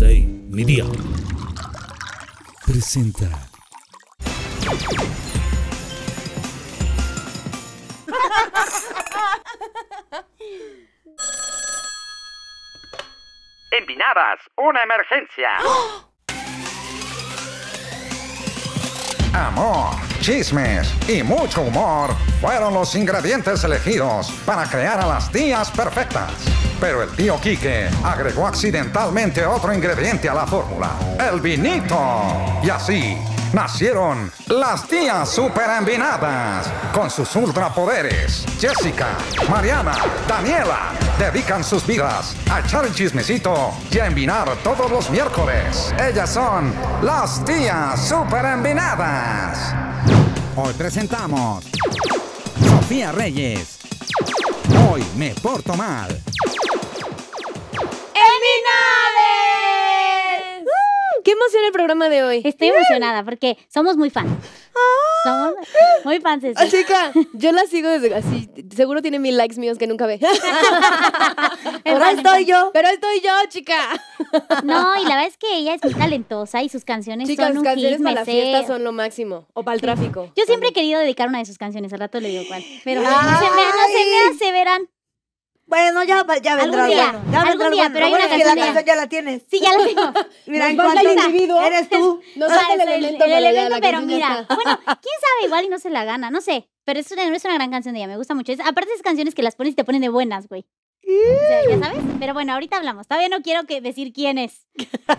Mi Media presenta. Envinadas, una emergencia. Amor, chismes y mucho humor fueron los ingredientes elegidos para crear a las tías perfectas. Pero el tío Quique agregó accidentalmente otro ingrediente a la fórmula, el vinito. Y así nacieron las tías super con sus ultrapoderes. Jessica, Mariana, Daniela dedican sus vidas a echar el chismecito y a envinar todos los miércoles. Ellas son las tías super envinadas. Hoy presentamos Sofía Reyes. Hoy me porto mal. ¡Caminades! ¡Qué emoción el programa de hoy! Estoy emocionada porque somos muy fans. Somos muy fans. Ah, chica, yo la sigo desde así. Seguro tiene mil likes míos que nunca ve. Ahora estoy yo. Pero estoy yo, chica. No, y la verdad es que ella es muy talentosa y sus canciones son un canciones para son lo máximo. O para el tráfico. Yo siempre he querido dedicar una de sus canciones. Al rato le digo cuál. Pero se me, se verán. Bueno, ya, ya vendrá algún Ya vendrá día, bueno. pero hay una canción. la canción ya la tienes. Sí, ya la tengo. mira, en cuanto individuo, eres tú. No sabes el, elemento, pero mira. Bueno, quién sabe, igual y no se la gana, no sé. Pero es una, es una gran canción de ella, me gusta mucho. aparte, esas canciones que las pones y te ponen de buenas, güey ya sabes, pero bueno, ahorita hablamos. Todavía no quiero que decir quién es.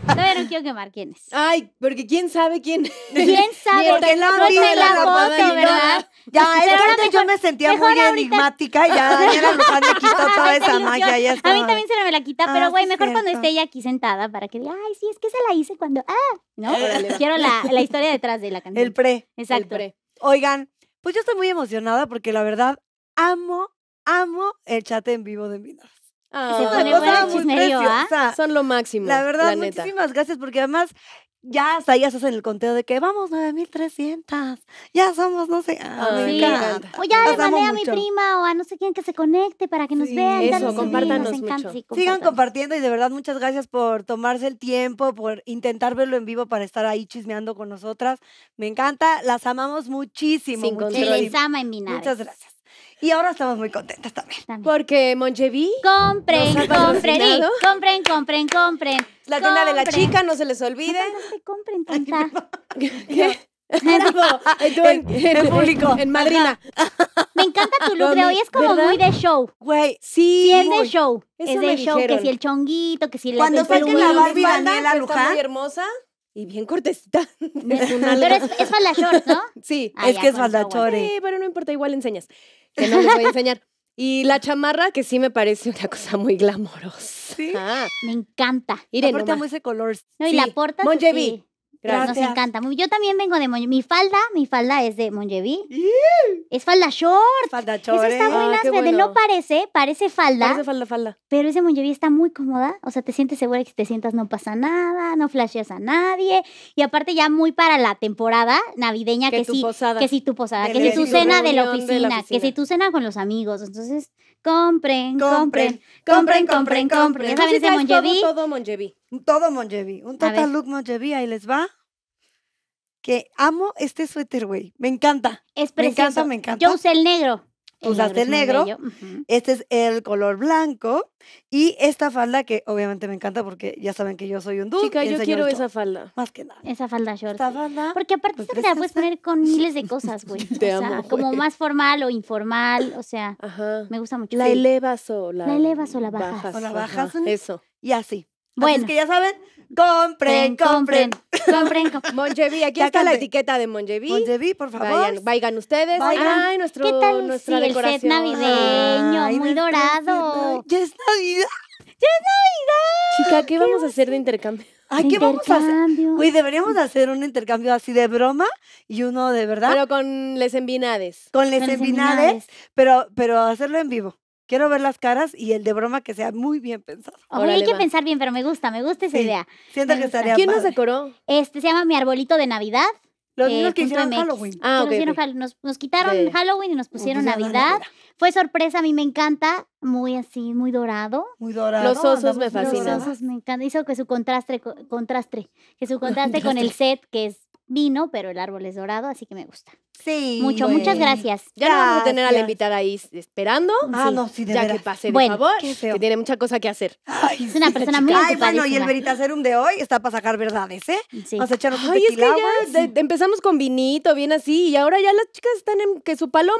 Todavía no quiero quemar quién es. Ay, porque quién sabe quién. ¿Quién sabe? Porque no vi la foto, ¿verdad? Ya, era que yo me sentía muy enigmática y ya Daniela Luján me quitó toda esa magia. Ya A mí también se me la quita, ah, pero güey, mejor cuando esté ella aquí sentada para que diga, ay, sí, es que se la hice cuando, ah, ¿no? Quiero la, la historia detrás de la canción. El pre. Exacto. Oigan, pues yo estoy muy emocionada porque la verdad amo amo el chat en vivo de Minas. se pone ah, ¿ah? Son lo máximo. La verdad, muchísimas gracias porque además ya hasta ya se hacen el conteo de que vamos 9300, ya somos no sé, ah, Me encanta. o ya le mandé a mi prima o a no sé quién que se conecte para que nos vean, eso, compártanos Sigan compartiendo y de verdad muchas gracias por tomarse el tiempo, por intentar verlo en vivo para estar ahí chismeando con nosotras. Me encanta, las amamos muchísimo. Sin Se les ama en Muchas gracias. Y ahora estamos muy contentas también. Porque Monjevi, Compren, compren, compren, compren, compren. La tienda de la chica, no se les olvide. compren, tonta. ¿Qué? en, público. En Madrina. Me encanta tu look de hoy, es como muy de show. Güey, sí. sí es de show. es de show, que si el chonguito, que si la Cuando fue la Barbie Daniela Luján. Está muy hermosa y bien cortesita. Pero es, es falda short, ¿no? Sí, ah, es que es falda chore. Eh, sí, pero no importa, igual enseñas que no les voy a enseñar. Y la chamarra, que sí me parece una cosa muy glamorosa. Sí. me encanta. Miren, la porta muy ese color. No, y la porta. Monjevi, sí. Gracias. Nos encanta. Yo también vengo de Mon Mi falda, mi falda es de Monjevi. Es falda short. Falda short. está eh. muy ah, No parece, parece falda. Parece falda, falda. Pero ese Monjevi está muy cómoda. O sea, te sientes segura que si te sientas no pasa nada, no flasheas a nadie. Y aparte ya muy para la temporada navideña que, sí. Posada. Que si tu posada, que si tu cena de la, oficina, que si tu cena con los amigos. Entonces, compren, compren, compren, compren, compren. compren. ¿Ya Todo, todo un Todo Monjevi, Un total look Monjevi, Ahí les va. Que amo este suéter, güey. Me encanta. Es Me encanta, me encanta. Yo usé el negro. Usaste el negro. Este es el color blanco. Y esta falda que obviamente me encanta porque ya saben que yo soy un dude. Chica, yo quiero esa falda. Más que nada. Esa falda short. Esta falda. Porque aparte esta pues te la puedes poner con miles de cosas, güey. o sea, como más formal o informal. O sea, me gusta mucho. La elevas o la, la elevas o la bajas. o la bajas. Eso. Y así. Bueno. es que ya saben, compren, compren. Compren, compren. aquí está la etiqueta de Monjeví. Monjeví, por favor. Vayan, ustedes. Vayan. Ay, nuestro, ¿Qué tal nuestra el set navideño, muy dorado? Ya es Navidad. ¡Ya es Navidad! Chica, ¿qué vamos a hacer de intercambio? Ay, ¿qué vamos a hacer? Uy, deberíamos hacer un intercambio así de broma y uno de verdad Pero con les envinades. con les envinades, pero, pero hacerlo en vivo. Quiero ver las caras y el de broma que sea muy bien pensado. Ah, hay que pensar bien, pero me gusta, me gusta esa idea. Siento que estaría estaría ¿Quién nos decoró? Este se llama Mi Arbolito de Navidad. Los eh, niños que hicieron Halloween. Ah, okay, nos, quitaron Halloween y nos pusieron Navidad. Fue sorpresa, a mí me encanta. Muy así, muy dorado. Muy dorado. Los osos me fascinan. Los osos me encanta. Hizo que su contraste, contraste que su contraste con el set, que es vino, pero el árbol es dorado, así que me gusta. Sí. Mucho, muchas gracias. Ya No vamos a tener a la invitada ahí esperando. Ah, no, sí, de Ya que pase, de bueno, favor, que tiene mucha cosa que hacer. es una persona muy Ay, bueno, y el Veritaserum de hoy está para sacar verdades, ¿eh? Sí. Vamos a echarnos Ay, es que ya empezamos con vinito, bien así, y ahora ya las chicas están en que su paloma.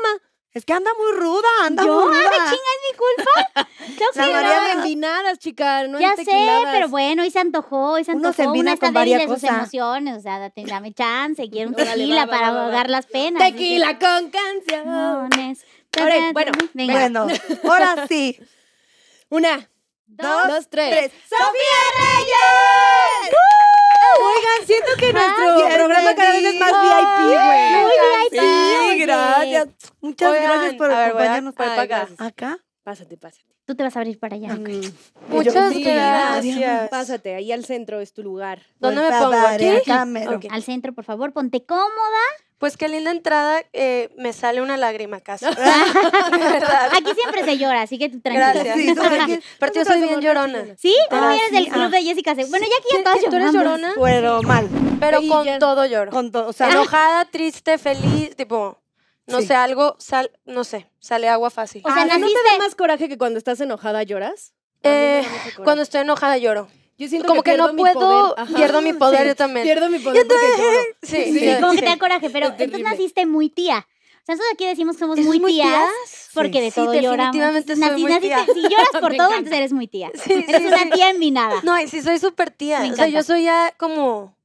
Es que anda muy ruda, anda muy ah, ruda. ¿Me chinga es mi culpa? Claro María no. de envinadas, chica. No ya sé, pero bueno, hoy se antojó, hoy se antojó. Uno se envina con varias de sus emociones, o sea, dame chance, quiero un tequila para ahogar las penas. Tequila con canciones. Ahora, bueno, venga. bueno, ahora sí. Una, dos, tres. ¡Sofía Reyes! ¡Uh! Oigan, siento que nuestro programa cada vez es más VIP, güey. Muy VIP. Sí, gracias. Muchas gracias por acompañarnos. para pagar. acá. Pásate, pásate. Tú te vas a abrir para allá. Mm. Muchas gracias. Pues". Pásate, ahí al centro es tu lugar. ¿Dónde me pongo? Aquí? Al centro, por favor, ponte cómoda. Pues qué linda entrada, eh, me sale una lágrima casi. Aquí siempre se llora, así que tú tranquila. Gracias. Sí, soy bien llorona. ¿Sí? Tú ah, eres del ah. club de Jessica. Bueno, ya aquí ya ¿Tú eres llorona? Pero mal. Pero con todo lloro. Con todo, o sea, enojada, triste, feliz, tipo... No sé, algo, sal, no sé, sale agua fácil. O sea, ah, ¿no te da más coraje que cuando estás enojada lloras? Eh, cuando estoy enojada lloro. Yo siento como que, no mi puedo, poder. pierdo mi poder yo también. Pierdo mi poder porque lloro. Sí, Sí, como que te da coraje, pero tú entonces naciste muy tía. O sea, nosotros aquí decimos que somos muy tías porque de todo lloramos. definitivamente soy muy tía. Si lloras por todo, entonces eres muy tía. Es una sí. tía nada. No, y sí soy súper tía. o sea, yo soy ya como.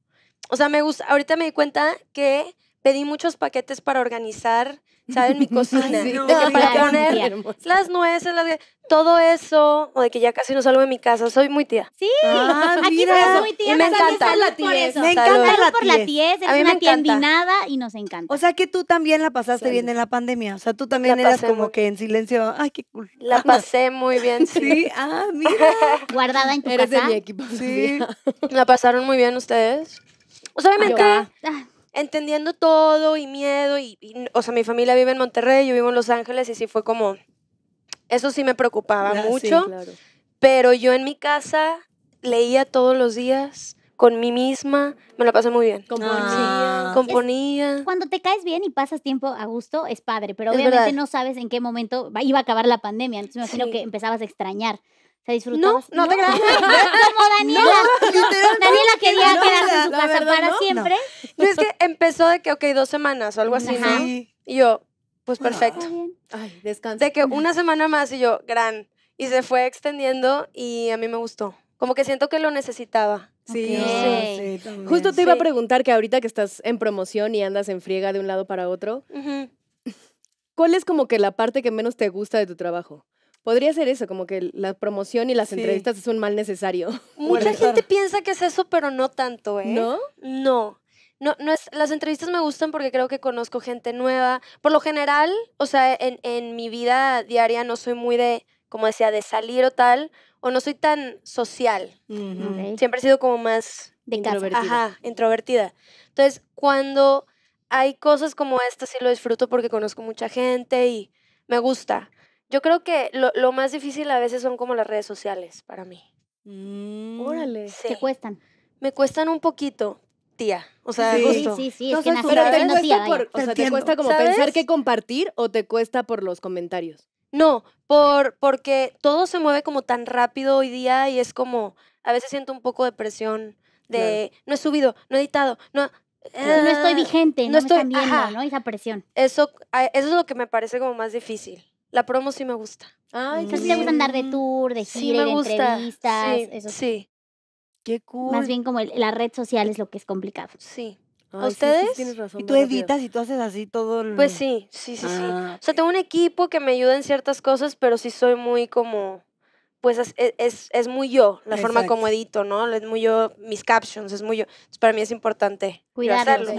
O sea, me gusta. Ahorita me di cuenta que pedí muchos paquetes para organizar, ¿saben? Mi cocina. no, para tener las nueces, las... todo eso. O de que ya casi no salgo de mi casa. Soy muy tía. Sí. Ah, Aquí muy tía. me encanta. la tía. Me encanta por la tía. Es una me tía nada y nos encanta. O sea que tú también la pasaste bien en la pandemia. O sea, tú también eras como que en silencio. Ay, qué cool. La pasé muy bien, sí. Ah, mira. Guardada en tu casa. Eres de mi equipo. Sí. ¿La pasaron muy bien ustedes? O sea, obviamente entendiendo todo y miedo. Y, o sea, mi familia vive en Monterrey, yo vivo en Los Ángeles y sí fue como, eso sí me preocupaba ah, mucho. Pero yo en mi casa leía todos los días con mí misma, me lo pasé muy bien. Componía. Componía. cuando te caes bien y pasas tiempo a gusto, es padre, pero obviamente no sabes en qué momento iba a acabar la pandemia, entonces me imagino que empezabas a extrañar ¿Se disfrutó? No, no, te Como Daniela. Daniela quería quedarse en su casa para siempre. Yo es que empezó de que, ok, dos semanas o algo así, ¿no? Y yo, pues perfecto. Ay, descansa. De que una semana más y yo, gran. Y se fue extendiendo y a mí me gustó. Como que siento que lo necesitaba. Sí, sí, Justo te iba a preguntar que ahorita que estás en promoción y andas en friega de un lado para otro, ¿cuál es como que la parte que menos te gusta de tu trabajo? Podría ser eso, como que la promoción y las entrevistas es un mal necesario. Mucha gente piensa que es eso, pero no tanto, ¿eh? ¿No? No. No, es, las entrevistas me gustan porque creo que conozco gente nueva. Por lo general, o sea, en, mi vida diaria no soy muy de, como decía, de salir o tal, o no soy tan social. Siempre he sido como más introvertida. Ajá, introvertida. Entonces, cuando hay cosas como esta, sí lo disfruto porque conozco mucha gente y me gusta. Yo creo que lo, más difícil a veces son como las redes sociales para mí. Mm, Órale. cuestan? Me cuestan un poquito, tía. O sea, sí, sí, es que pero te cuesta, o sea, te cuesta como pensar que compartir o te cuesta por los comentarios. No, por porque todo se mueve como tan rápido hoy día y es como a veces siento un poco de presión de no he subido, no he editado, no estoy ah, vigente, no, estoy, están ¿no? Esa presión. Eso, eso es lo que me parece como más difícil. La promo sí me gusta. Ay, sí gusta andar de tour, de gira, me de gusta. entrevistas. Sí, eso. sí. Qué cool. Más bien como la red social es lo que es complicado. Sí. ¿A ustedes? Y tú editas y tú haces así todo el... Pues sí, sí, sí, sí. Ah. O sea, tengo un equipo que me ayuda en ciertas cosas, pero sí soy muy como pues e, es, es, muy yo, la forma como edito, ¿no? Es muy yo, mis captions, es muy yo. Entonces, para mí es importante cuidarlo.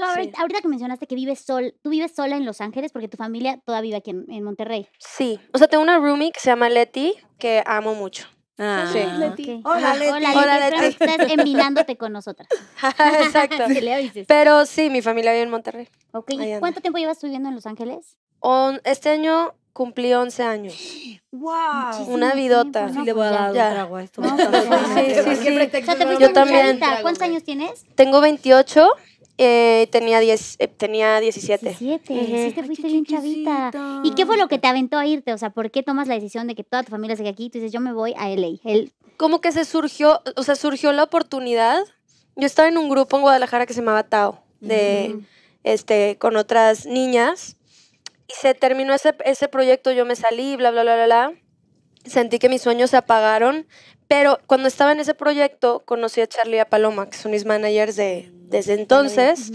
ahorita, que mencionaste que vives sol, tú vives sola en Los Ángeles porque tu familia todavía vive aquí en, Monterrey. Sí, o sea, tengo una roomie que se llama Leti, que amo mucho. Ah, sí. Ah, Leti. Hola, Leti. Hola, Leti. Hola, Leti. Estás envinándote con nosotras. Exacto. Pero sí, mi familia vive en Monterrey. Okay. ¿Cuánto tiempo llevas viviendo en Los Ángeles? este año cumplí 11 años. ¡Wow! Una vidota. Sí, le voy a dar un trago a esto. Pues, sí, sí, Yo también. ¿Cuántos años tienes? Tengo 28. Eh, tenía, 10, eh, tenía 17. 17, sí te fuiste bien chavita. ¿Y qué fue lo que te aventó a irte? O sea, ¿por qué tomas la decisión de que toda tu familia se aquí y tú dices, yo me voy a LA? El... Como que se surgió, o sea, surgió la oportunidad. Yo estaba en un grupo en Guadalajara que se llamaba Tao, de, este, con otras niñas y se terminó ese, ese proyecto, yo me salí, bla, bla, bla, bla, bla. Sentí que mis sueños se apagaron, pero cuando estaba en ese proyecto conocí a Charlie y a Paloma, que son mis managers de, desde entonces.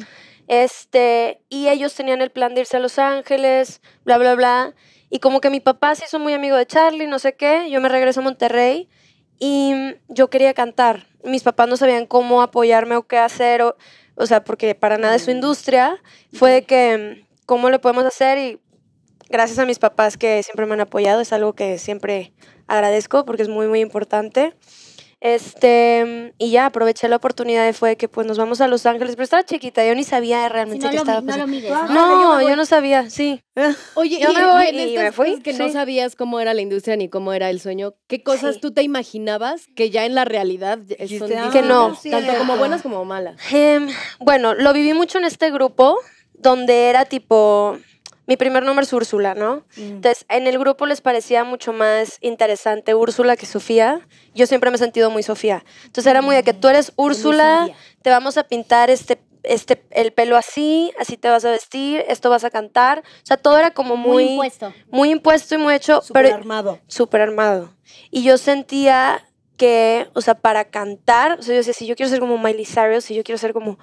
Este, y ellos tenían el plan de irse a Los Ángeles, bla, bla, bla. Y como que mi papá se hizo muy amigo de Charlie, no sé qué, yo me regreso a Monterrey y mm, yo quería cantar. Mis papás no sabían cómo apoyarme o qué hacer, o, o sea, porque para nada es su mm. industria. Fue de que mm, cómo lo podemos hacer y gracias a mis papás que siempre me han apoyado, es algo que siempre agradezco porque es muy, muy importante. Este, y ya aproveché la oportunidad de fue que pues nos vamos a Los Ángeles, pero estaba chiquita, yo ni sabía realmente que estaba No, yo, no sabía, sí. Oye, y, me voy que no sabías cómo era la industria ni cómo era el sueño, ¿qué cosas tú te imaginabas que ya en la realidad son ah, que no, tanto como buenas como malas? Em, bueno, lo viví mucho en este grupo, donde era tipo, mi primer nombre es Úrsula, ¿no? Mm. Entonces, en el grupo les parecía mucho más interesante Úrsula que Sofía. Yo siempre me he sentido muy Sofía. Entonces era muy de que tú eres mm. Úrsula, te vamos a pintar este este, el pelo así, así te vas a vestir, esto vas a cantar. O sea, todo era como muy. Muy impuesto. Muy impuesto y muy hecho. Súper armado. Súper armado. Y yo sentía que, o sea, para cantar, o sea, yo decía, si yo quiero ser como Miley Cyrus, si yo quiero ser como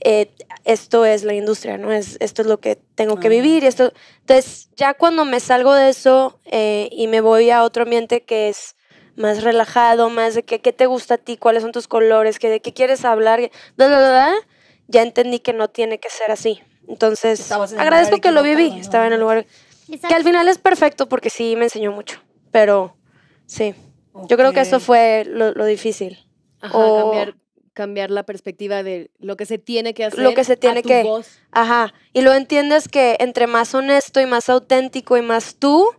eh, esto es la industria, ¿no? Es, esto es lo que tengo que ah. vivir. Y esto, entonces, ya cuando me salgo de eso eh, y me voy a otro ambiente que es más relajado, más de que, qué te gusta a ti, cuáles son tus colores, que, de qué quieres hablar, ya entendí que no tiene que ser así. Entonces, agradezco que lo viví, estaba en el lugar que al final es perfecto porque sí me enseñó mucho, pero sí, yo creo que eso fue lo, difícil. Ajá, cambiar la perspectiva de lo que se tiene que hacer. Lo que se tiene que... Ajá. Y lo entiendes que entre más honesto y más auténtico y más tú,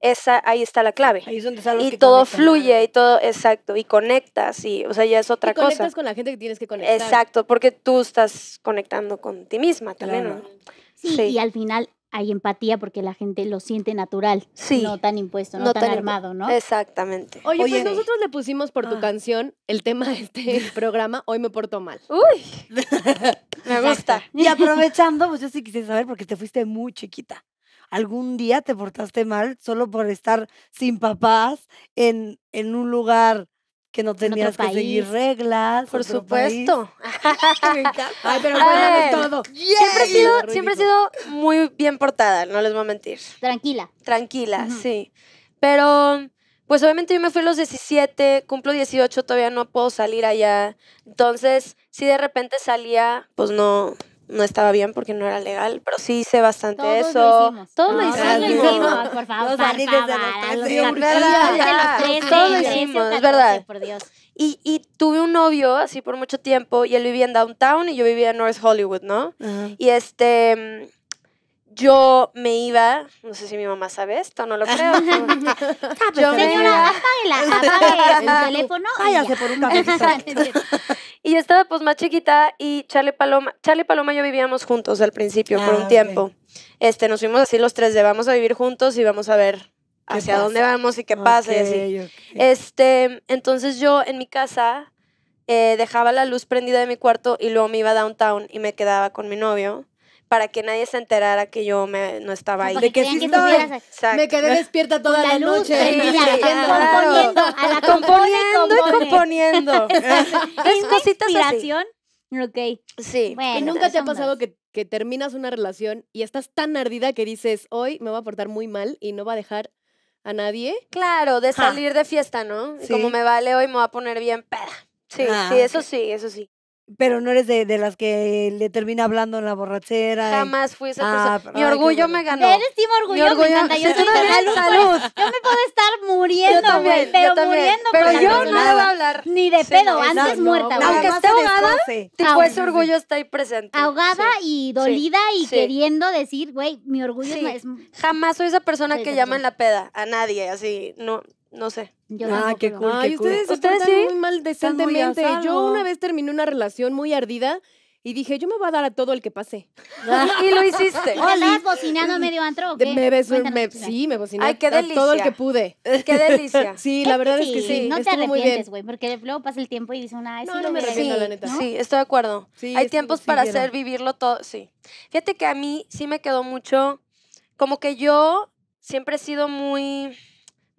esa, ahí está la clave. Ahí es donde y todo fluye y todo, exacto, y conectas, y, o sea, ya es otra y conectas cosa. con la gente que tienes que conectar. Exacto, porque tú estás conectando con ti misma también. ¿no? sí, y al final hay empatía porque la gente lo siente natural, no tan impuesto, no, tan, armado, ¿no? Exactamente. Oye, pues nosotros le pusimos por tu ah. canción el tema del este programa, Hoy me porto mal. Uy, me gusta. Y aprovechando, pues yo sí quisiera saber porque te fuiste muy chiquita. ¿Algún día te portaste mal solo por estar sin papás en, en un lugar que no tenías que seguir reglas. Por supuesto. Ay, pero todo. Siempre, he sido, muy bien portada, no les voy a mentir. Tranquila. Tranquila, sí. Pero, pues obviamente yo me fui a los 17, cumplo 18, todavía no puedo salir allá. Entonces, si de repente salía, pues no, no estaba bien porque no era legal, pero sí hice bastante eso. Todos lo hicimos. Lo hicimos, por favor, Todos lo hicimos, es verdad. Por Dios. Y, y, tuve un novio así por mucho tiempo y él vivía en Downtown y yo vivía en North Hollywood, ¿no? Y este mm, yo me iba, no sé si mi mamá sabe esto, no lo creo. yo señora, apáguela, el teléfono. Váyase por un cafecito Y estaba pues más chiquita y Charlie Paloma, Charlie Paloma y yo vivíamos juntos al principio por un ah, tiempo. Este, nos fuimos así los tres de vamos a vivir juntos y vamos a ver hacia dónde vamos y qué pasa así. Este, entonces yo en mi casa eh, dejaba la luz prendida de mi cuarto y luego me iba downtown y me quedaba con mi novio para que nadie se enterara que yo no estaba ahí. De que sí Me quedé despierta toda la, noche. Eh, componiendo, a la componiendo y componiendo. es cositas inspiración? Así. Ok. Sí. nunca te ha pasado que, terminas una relación y estás tan ardida que dices, hoy me va a portar muy mal y no va a dejar a nadie? Claro, de salir de fiesta, ¿no? Como me vale hoy, me va a poner bien peda. Sí, ah, sí, eso sí, eso sí. Pero no eres de, de las que le termina hablando en la borrachera. Jamás fui esa persona. Ah, mi orgullo me ganó. Eres team orgullo, orgullo- Yo soy salud. Yo me puedo estar muriendo, pero muriendo. Pero yo no le voy a hablar. Ni de pedo, antes muerta, Aunque esté ahogada, tipo ese orgullo está ahí presente. Ahogada y dolida y queriendo decir, güey, mi orgullo es... Jamás soy esa persona que llama en la peda. A nadie, así. No, no sé. ah, qué cool. Ay, ustedes, cool. ustedes, pues, muy mal yo una vez terminé una relación muy ardida y dije, yo me voy a dar a todo el que pase. Ah, y lo hiciste. ¿O bocinando medio antro Me sí, me bociné Ay, todo el que pude. Qué delicia. Sí, la verdad es que sí. No te arrepientes, güey, porque luego pasa el tiempo y dice una... no, no me arrepiento, la neta. Sí, estoy de acuerdo. Hay tiempos para hacer, vivirlo todo, sí. Fíjate que a mí sí me quedó mucho... Como que yo siempre he sido muy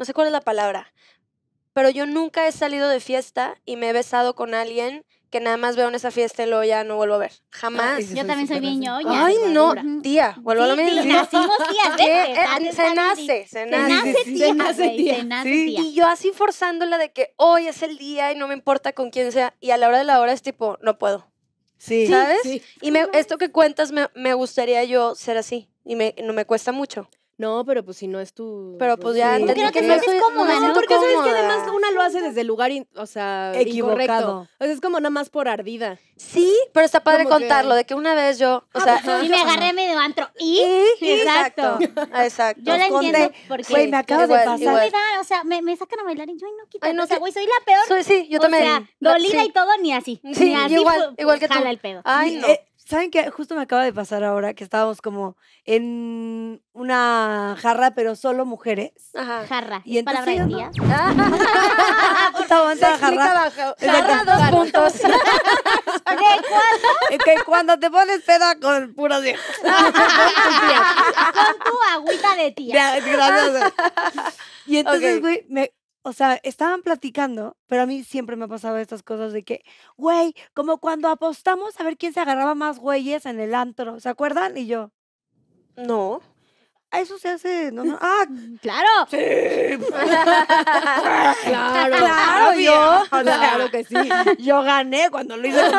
no sé cuál es la palabra, pero yo nunca he salido de fiesta y me he besado con alguien que nada más veo en esa fiesta y luego ya no vuelvo a ver. Jamás. yo también soy bien yo Ay, no, tía, vuelvo a lo mismo. Nacimos se, nace, se nace, Y yo así forzándola de que hoy es el día y no me importa con quién sea. Y a la hora de la hora es tipo, no puedo. Sí. ¿Sabes? Y esto que cuentas, me, gustaría yo ser así. Y no me cuesta mucho. No, pero pues si no es tu. Pero pues ya. Sí. Creo que, no es cómoda, ¿no? Porque sabes que además una lo hace desde el lugar, o sea, equivocado. Incorrecto. O sea, es como nada más por ardida. Sí, pero está padre contarlo, de que una vez yo. O sea, ah, pues, y me agarré medio antro. ¿Y? ¿Y? Exacto. Exacto. Yo la entiendo porque. Güey, me acaba de pasar. Igual. O sea, me, me, sacan a bailar y yo, ay, no, quita. no, o sea, güey, soy la peor. Soy, sí, yo también. O sea, dolida y todo, ni así. Sí, ni así, igual, pues, igual que tú. el pedo. Ay, no. Eh, ¿Saben qué? Justo me acaba de pasar ahora que estábamos como en una jarra, pero solo mujeres. Ajá. Jarra. Y ¿Es palabra de día? Estábamos en la jarra. Jarra, dos puntos. ¿De cuándo? que cuando te pones peda con puro días. con tu agüita de tía. Gracias. Y entonces, güey, me o sea, estaban platicando, pero a mí siempre me ha estas cosas de que, güey, como cuando apostamos a ver quién se agarraba más güeyes en el antro, ¿se acuerdan? Y yo, no. Ah, eso se hace, no, Ah, mm, claro. Sí. Pues". claro. Claro, yo. Claro que sí. Yo gané cuando lo hice con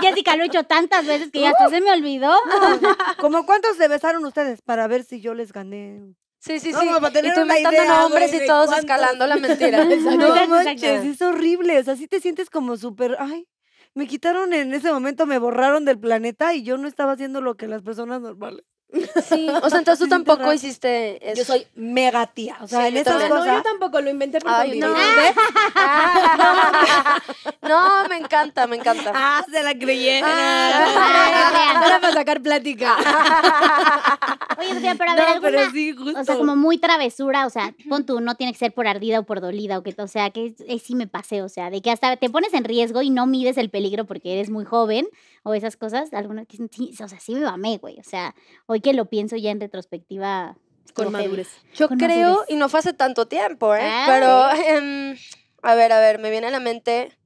Jessica, lo he hecho tantas veces que ya se me olvidó. ¿Cómo cuántos se besaron ustedes para ver si yo les gané? Sí, sí, sí. Pues, y tú inventando nombres y todos escalando la mentira. no manches, es horrible. O sea, sí te sientes como súper, ay, me quitaron en ese momento, me borraron del planeta y yo no estaba haciendo lo que las personas normales. Sí, o sea, entonces tú tampoco hiciste eso. Yo soy mega tía. O sea, en cosas. No, yo tampoco lo inventé por Ay, no. me encanta, me encanta. Ah, se la creyeron. Ah, no, Ahora para sacar plática. Oye, o pero a ver, o sea, como muy travesura, o sea, pon tú, no tiene que ser por ardida o por dolida, o que, o sea, que sí me pasé, o sea, de que hasta te pones en riesgo y no mides el peligro porque eres muy joven, o esas cosas, algunas que sí, o sea, sí me mamé, güey. O sea, hoy que lo pienso ya en retrospectiva. Con madurez. Yo creo, y no fue hace tanto tiempo, ¿eh? Ah, Pero, em, a ver, a ver, me viene a la mente.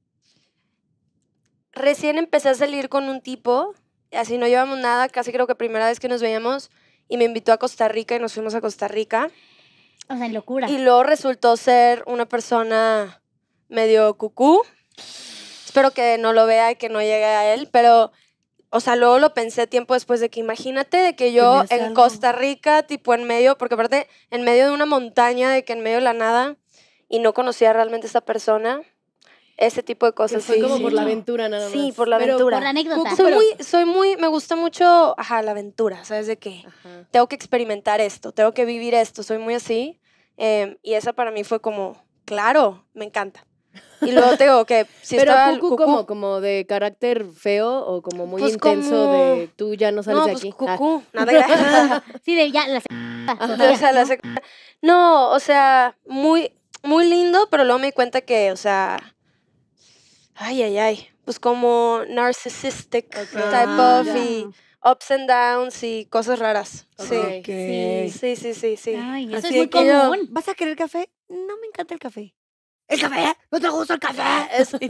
Recién empecé a salir con un tipo, así no llevamos nada, casi creo que primera vez que nos veíamos, y me invitó a Costa Rica y nos fuimos a Costa Rica. O sea, en locura. Y luego resultó ser una persona medio cucú. Espero que no lo vea y que no llegue a él, pero o sea, luego lo pensé tiempo después de que imagínate de que yo en Costa Rica, tipo en medio, porque aparte en medio de una montaña, de que en medio de la nada, y no conocía realmente a esta persona, ese tipo de cosas. Fue sí, como por la aventura nada más. Sí, por la aventura. Por anécdota. Soy muy, soy muy, me gusta mucho, ajá, la aventura, ¿sabes de qué? Tengo que experimentar esto, tengo que vivir esto, soy muy así. Eh, y esa para mí fue como, claro, me encanta. Y luego tengo que si Pero estaba cucu, como, como de carácter feo o como muy pues intenso de tú ya no sales no, de pues aquí. Cucu. Ah. Nada, sí, de ya la, No, o sea, muy muy lindo, pero luego me di cuenta que, o sea, ay ay ay, pues como narcissistic type ah, of y ups and downs y cosas raras. Sí. sí. Sí, sí, sí, Ay, eso es muy común. ¿Vas a querer café? No me encanta el café. ¿El café? ¿No te gusta el café?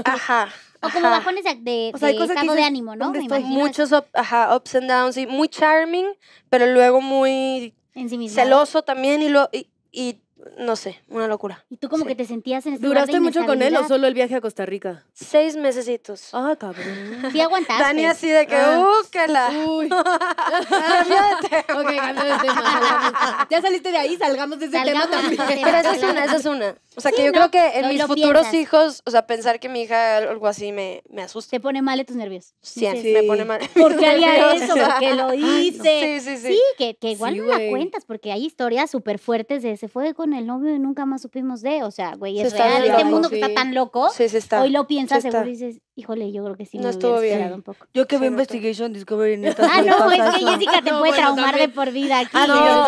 ajá. O como ajá. bajones de, de, de estado de ánimo, ¿no? Me muchos ajá, ups and downs y muy charming, pero luego muy celoso también y, lo, y no sé, una locura. ¿Y tú como que te sentías en ese ¿Duraste mucho con él o solo el viaje a Costa Rica? Seis mesecitos. Ah, cabrón. Sí aguantaste. Dani así de que, ah. búscala! ¡uh, Uy. de tema. Ok, cambio de tema. ya saliste de ahí, salgamos de ese tema también. Pero esa es una, esa es una. O sea, que yo creo que en mis futuros hijos, o sea, pensar que mi hija algo así me, me asusta. Te pone mal de tus nervios. Sí, sí. me pone mal. ¿Por qué eso? Porque lo hice. Sí, sí, sí. Sí, que, igual no la cuentas, porque hay historias súper fuertes de ese fue con el novio y nunca más supimos de, o sea, güey, es real, este mundo que está tan loco, hoy lo piensas, seguro y dices, híjole, yo creo que sí no estuvo bien. Yo que veo Investigation Discovery en esta Ah, no, es que Jessica te puede traumar de por vida ah,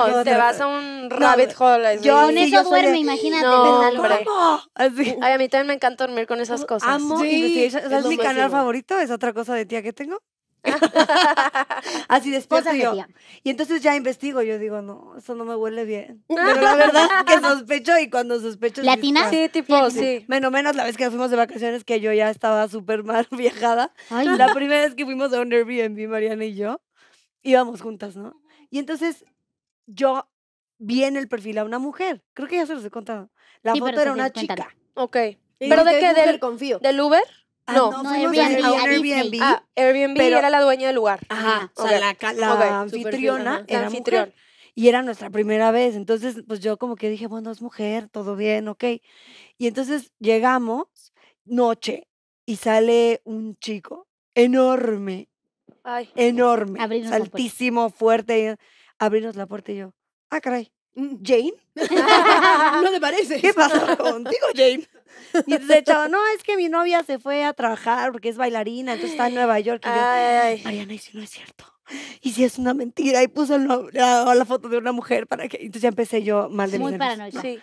aquí. no, te vas a un rabbit hole. Yo, con eso duerme, imagínate. No, a mí también me encanta dormir con esas cosas. Amo es mi canal favorito, es otra cosa de tía que tengo. Así después Y entonces ya investigo, yo digo, no, eso no me huele bien. Pero la verdad que sospecho y cuando sospecho... ¿Latina? Sí, tipo, sí. Menos menos la vez que fuimos de vacaciones que yo ya estaba súper mal viajada. La primera vez que fuimos a un Airbnb, Mariana y yo, íbamos juntas, ¿no? Y entonces yo vi en el perfil a una mujer. Creo que ya se los he contado. La foto era una chica. okay Ok. ¿Pero de qué? ¿Del, confío? ¿Del Uber? Ah, no, no, Airbnb, a Airbnb. Airbnb ah, era la dueña del lugar. Ajá, o sea, la, anfitriona era Y era nuestra primera vez, entonces pues yo como que dije, bueno, es mujer, todo bien, ok. Y entonces llegamos, noche, y sale un chico enorme, Ay. enorme, altísimo, fuerte, y, la puerta y yo, ah, caray, ¿Mm, ¿Jane? ¿No te parece? ¿Qué pasa contigo, Jane? Y entonces he chavo, no, es que mi novia se fue a trabajar porque es bailarina, entonces está en Nueva York. Y Ay. yo, Mariana, y si no es cierto. Y si es una mentira, y puso la, foto de una mujer para que. Entonces ya empecé yo mal de Muy paranoica. Sí.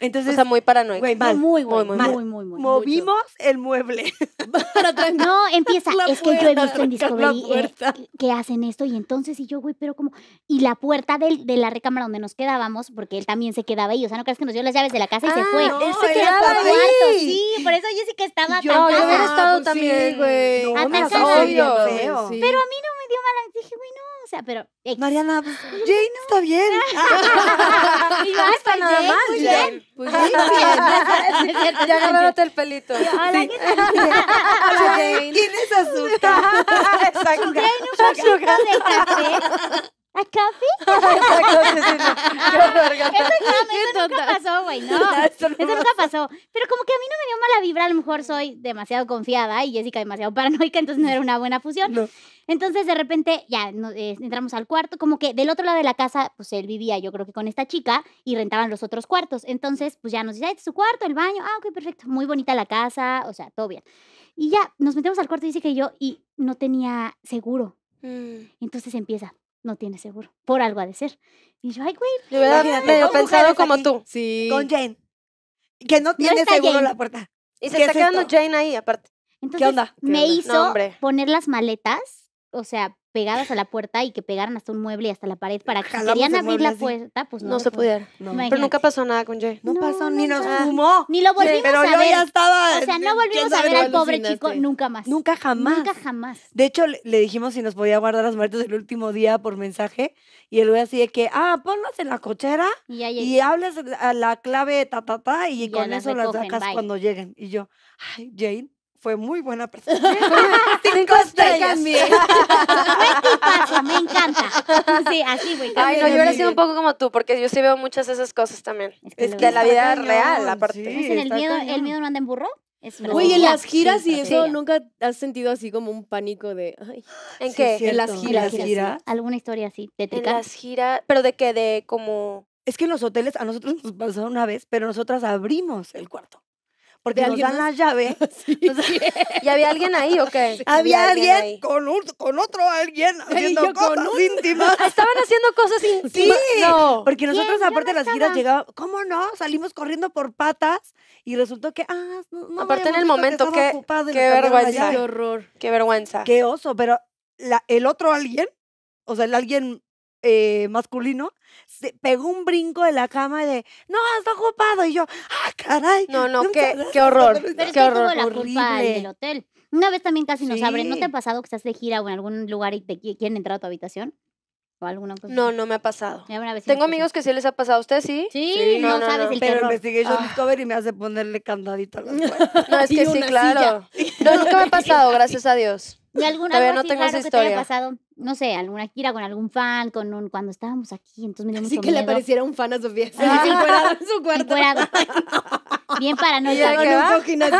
Entonces, o sea, muy paranoico. muy, muy, muy, muy, muy, Movimos el mueble. no, empieza. es que yo he visto en Discovery eh, que hacen esto y entonces, y yo, güey, pero como. Y la puerta de la recámara donde nos quedábamos, porque él también se quedaba ahí. O sea, no crees que nos dio las llaves de la casa y se ah, fue. él se quedaba ahí. Sí, por eso Jessica estaba yo, Yo hubiera estado también, güey. Sí, no, pero a mí no me dio mala. Dije, güey, no pero. Mariana, pues, Jane está bien. nada más. bien. ya el pelito. ¿Quién es café. ¿A Eso nunca pasó, güey, no. Eso nunca pasó. Pero como que a mí no me dio mala vibra, a lo mejor soy demasiado confiada y Jessica demasiado paranoica, entonces no era una buena fusión. Entonces de repente ya eh, entramos al cuarto, como que del otro lado de la casa, pues él vivía yo creo que con esta chica y rentaban los otros cuartos. Entonces pues ya nos dice, ahí es su cuarto, el baño, ah, ok, perfecto, muy bonita la casa, o sea, todo bien. Y ya nos metemos al cuarto, dice que yo, y no tenía seguro. Mm. Entonces empieza, no tiene seguro. Por algo ha de ser. Y yo, ay, güey. Yo pensado como tú. Con Jane. Que no tiene seguro la puerta. Y se está quedando Jane ahí, aparte. Entonces, ¿Qué onda? me hizo poner las maletas o sea, pegadas a la puerta y que pegaran hasta un mueble y hasta la pared para que querían abrir la puerta, pues no. No se pudiera. Pero nunca pasó nada con Jay. No, pasó, ni nos fumó. Ni lo volvimos a ver. Pero Yo ya estaba, o sea, no volvimos a ver al pobre chico este. nunca más. Nunca jamás. Nunca jamás. De hecho, le dijimos si nos podía guardar las muertes el último día por mensaje y el güey así de que, ah, ponlas en la cochera y, hablas a la clave ta, ta, ta y, con eso las sacas cuando lleguen. Y yo, ay, Jane, fue muy buena persona. estrellas. Me me encanta. Sí, así, güey. Ay, no, yo hubiera sido un poco como tú, porque yo sí veo muchas de esas cosas también. Es que de la vida real, aparte. Sí, el, miedo, ¿El miedo no anda en burro? Oye, en las giras y eso, ¿nunca has sentido así como un pánico de... ¿En qué? En las giras. ¿Alguna historia así? de En las giras, pero de que de como... Es que en los hoteles, a nosotros nos pasó una vez, pero nosotras abrimos el cuarto porque nos dan las la llave. ¿Y había alguien ahí o qué? había, alguien, con, con otro alguien haciendo cosas íntimas. Estaban haciendo cosas íntimas. porque nosotros aparte de las giras llegábamos, ¿cómo no? Salimos corriendo por patas y resultó que, ah, no, Aparte en el momento, que, qué, qué vergüenza. Qué horror. Qué vergüenza. Qué oso, pero el otro alguien, o sea, el alguien eh, masculino, se pegó un brinco de la cama de, no, está ocupado. Y yo, ah, caray. No, no, qué, qué horror. Pero es que horror. la culpa del hotel. Una vez también casi nos abren. ¿No te ha pasado que estás de gira o en algún lugar y te quieren entrar a tu habitación? ¿O alguna cosa? No, no me ha pasado. Tengo amigos que sí les ha pasado. ¿Usted sí? Sí, sí no, no, sabes el el Pero yo Investigation ah. y me hace ponerle candadito a las puertas. No, es que sí, claro. No, nunca me ha pasado, gracias a Dios. ¿Y alguna Todavía no tengo esa historia. Te pasado? no sé, alguna gira con algún fan, con un, cuando estábamos aquí, entonces me dio mucho Así que le pareciera un fan a Sofía. en su cuarto. Bien paranoico. Y bueno.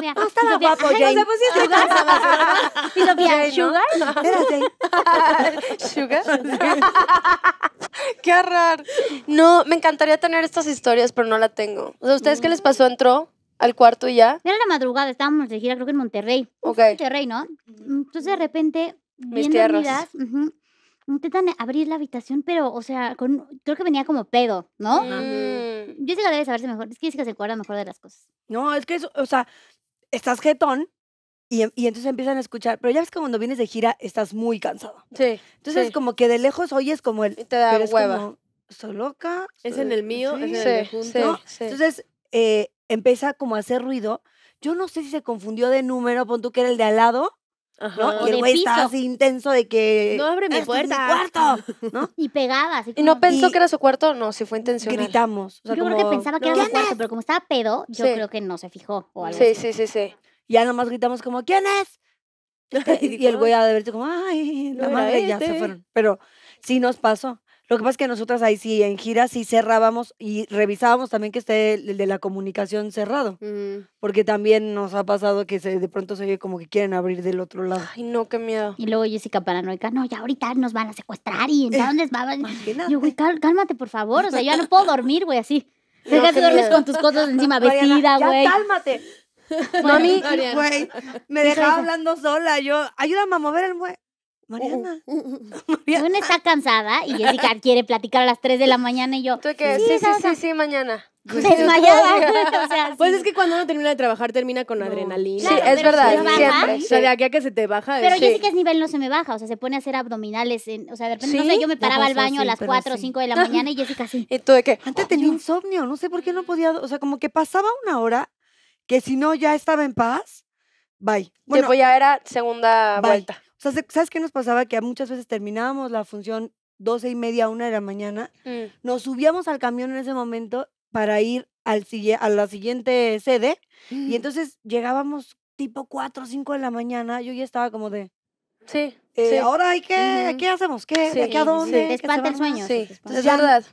Mira, no estaba Sofía, guapo, Jane. No ¿Y Sofía, ¿sugar? ¿Sugar? Qué raro. No, me encantaría tener estas historias, pero no la tengo. O sea, ¿ustedes qué les pasó? ¿Entró? al cuarto y ya. Era la madrugada, estábamos de gira, creo que en Monterrey. Ok. Monterrey, ¿no? Entonces de repente, Mis tierras. intentan abrir la habitación, pero, o sea, con, creo que venía como pedo, ¿no? Mm. Jessica debe saberse mejor. Es que Jessica se acuerda mejor de las cosas. No, es que, o sea, estás jetón. Y, y, entonces empiezan a escuchar, pero ya ves que cuando vienes de gira estás muy cansado. Sí. Entonces como que de lejos oyes como el... te da hueva. Es como, ¿Soy loca? ¿Es en el mío? Sí, ¿Es en el Entonces eh, empieza como a hacer ruido. Yo no sé si se confundió de número, pon tú que era el de al lado. ¿no? y el güey estaba así intenso de que. No abre mi puerta! es puerta". cuarto. ¿no? Y pegaba. Así ¿Y no pensó que era su cuarto? No, se fue intencional. Gritamos. o sea, yo creo que pensaba que era su cuarto, pero como estaba pedo, yo creo que no se fijó o algo Sí, así. sí, sí, sí. Ya nomás gritamos como, ¿quién es? Eh, y el güey a verte como, ay, la No madre, ya se este. fueron. Pero sí nos pasó. Lo que pasa es que nosotras ahí sí, en giras sí cerrábamos y revisábamos también que esté el de la comunicación cerrado. Porque también nos ha pasado que de pronto se oye como que quieren abrir del otro lado. Ay, no, qué miedo. Y luego Jessica paranoica, no, ya ahorita nos van a secuestrar y ¿dónde va imagina Yo, güey, cálmate, por favor. O sea, ya no puedo dormir, güey, así. Deja que duermes con tus cosas encima vestida, güey. cálmate. Mami, güey, me dejaba hablando sola. Yo, ayúdame a mover el mueble. Mariana. Uh, uh, uh, Mariana. está cansada y Jessica quiere platicar a las 3 de la mañana y yo. ¿Tú Sí, sí, sí, sí, mañana. Desmayada. Pues es que cuando uno termina de trabajar, termina con adrenalina. Sí, es verdad, siempre. O sea, de aquí a que se te baja. Pero Jessica es nivel no se me baja, o sea, se pone a hacer abdominales. En, o sea, de repente, no sé, yo me paraba al baño a las 4 o 5 de la mañana y Jessica sí. Entonces, tú de qué? Antes tenía insomnio, no sé por qué no mm. podía. O sea, como que pasaba una hora que si no ya estaba en paz, bye. Bueno, pues ya era segunda vuelta. O sea, ¿sabes qué nos pasaba? Que muchas veces terminábamos la función 12 y media, una de la mañana, mm. nos subíamos al camión en ese momento para ir al, a la siguiente sede y mm. entonces llegábamos tipo 4 o 5 de la mañana, yo ya estaba como de... Sí. Eh, Ahora hay que, ¿qué hacemos? ¿Qué? ¿Qué a dónde? Sí. el sueño. Sí, es verdad.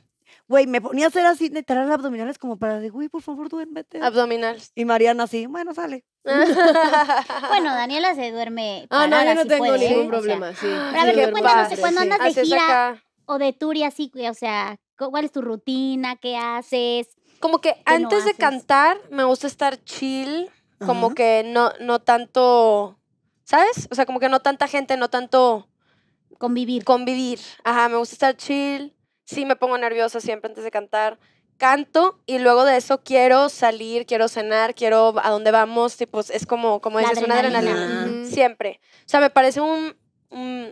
Güey, me ponía a hacer así, literal, abdominales como para decir, güey, por favor, duérmete. Abdominales. Y Mariana así, bueno, sale. bueno, Daniela se duerme. Ah, no, yo no tengo ningún problema, sí. Pero a ver, cuéntanos, ¿cuándo andas de gira o de tour y así, o sea, ¿cuál es tu rutina? ¿Qué haces? Como que antes de cantar me gusta estar chill, como que no, no tanto, ¿sabes? O sea, como que no tanta gente, no tanto... Convivir. Convivir. Ajá, me gusta estar chill sí me pongo nerviosa siempre antes de cantar. Canto y luego de eso quiero salir, quiero cenar, quiero a dónde vamos. Pues, es como, como es una adrenalina. Siempre. O sea, me parece un,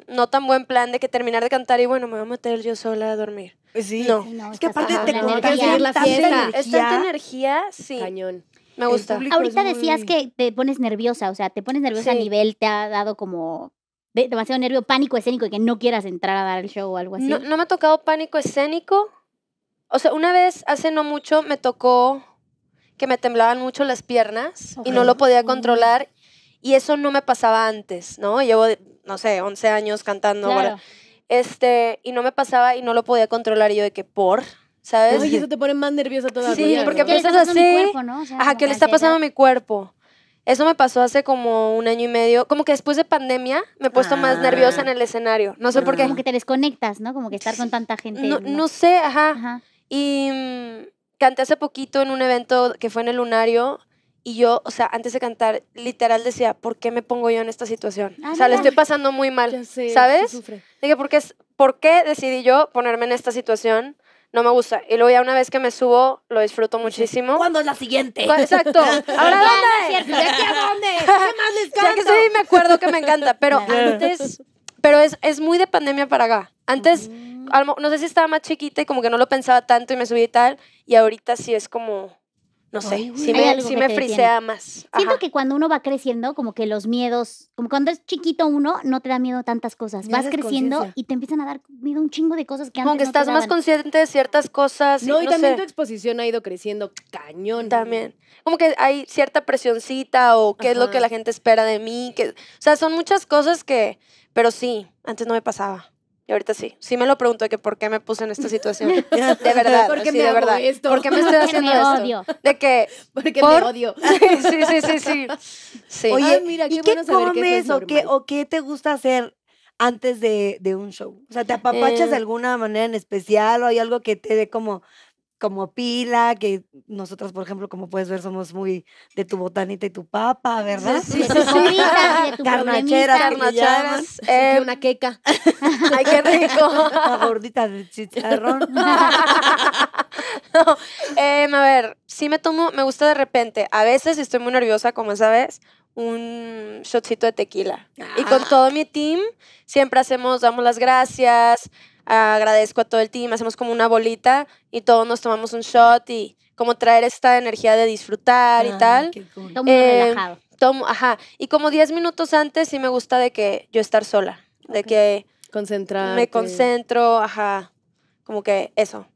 no tan buen plan de que terminar de cantar y bueno, me voy a meter yo sola a dormir. Pues sí. No. es que aparte te la, tanta energía, sí. Cañón. Me gusta. Ahorita decías que te pones nerviosa, o sea, te pones nerviosa a nivel, te ha dado como demasiado nervio, pánico escénico de que no quieras entrar a dar el show o algo así? No, no me ha tocado pánico escénico. O sea, una vez hace no mucho me tocó que me temblaban mucho las piernas y no lo podía controlar y eso no me pasaba antes, ¿no? Llevo, no sé, 11 años cantando ahora. Este, y no me pasaba y no lo podía controlar y yo de que por, ¿sabes? Oye, eso te pone más nerviosa todavía. Sí, porque piensas así, ¿no? ajá, ¿qué le está pasando a mi cuerpo? Eso me pasó hace como un año y medio. Como que después de pandemia me he puesto más ah. nerviosa en el escenario. No sé por qué. Como que te desconectas, ¿no? Como que estar con tanta gente. No, sé, ajá. Y mm, canté hace poquito en un evento que fue en el Lunario. Y yo, o sea, antes de cantar, literal decía, ¿por qué me pongo yo en esta situación? Ah, o sea, le estoy pasando muy mal, ¿sabes? Dije, ¿por qué, ¿por qué decidí yo ponerme en esta situación? no me gusta. Y luego ya una vez que me subo, lo disfruto muchísimo. ¿Cuándo es la siguiente? Exacto. ¿Ahora dónde? ¿De aquí a dónde? ¿Qué más les que sí me acuerdo que me encanta, pero antes... Pero es, es muy de pandemia para acá. Antes, mm. no sé si estaba más chiquita y como que no lo pensaba tanto y me subí y tal. Y ahorita sí es como no sé, sí me, frisea más. Siento que cuando uno va creciendo, como que los miedos, como cuando es chiquito uno, no te da miedo tantas cosas. Vas creciendo y te empiezan a dar miedo un chingo de cosas que antes Como que estás más consciente de ciertas cosas. No, y, también tu exposición ha ido creciendo cañón. También. Como que hay cierta presioncita o qué es lo que la gente espera de mí. Que, o sea, son muchas cosas que, pero sí, antes no me pasaba. Y ahorita sí. Sí me lo pregunto de que por qué me puse en esta situación. De verdad. ¿Por qué me de verdad. Esto? ¿Por qué me estoy haciendo esto? Odio. De que porque por... me odio. sí, sí, sí, sí. Oye, mira, qué bueno qué comes o qué o qué te gusta hacer antes de, de un show? O sea, ¿te apapachas de eh. alguna manera en especial o hay algo que te dé como como pila, que nosotras, por ejemplo, como puedes ver, somos muy de tu botanita y tu papa, ¿verdad? Sí, sí, sí. Carnacheras, carnacheras. Eh, una queca. Ay, qué rico. de chicharrón. Em, a ver, sí me tomo, me gusta de repente, a veces estoy muy nerviosa, como esa vez, un shotcito de tequila. Y con ah. todo mi team siempre hacemos, damos las gracias, agradezco a todo el team, hacemos como una bolita y todos nos tomamos un shot y como traer esta energía de disfrutar y tal. Cool. Em, ajá. Y como 10 minutos antes sí me gusta de que yo estar sola, de que... Concentrar. Me concentro, ajá. Como que eso.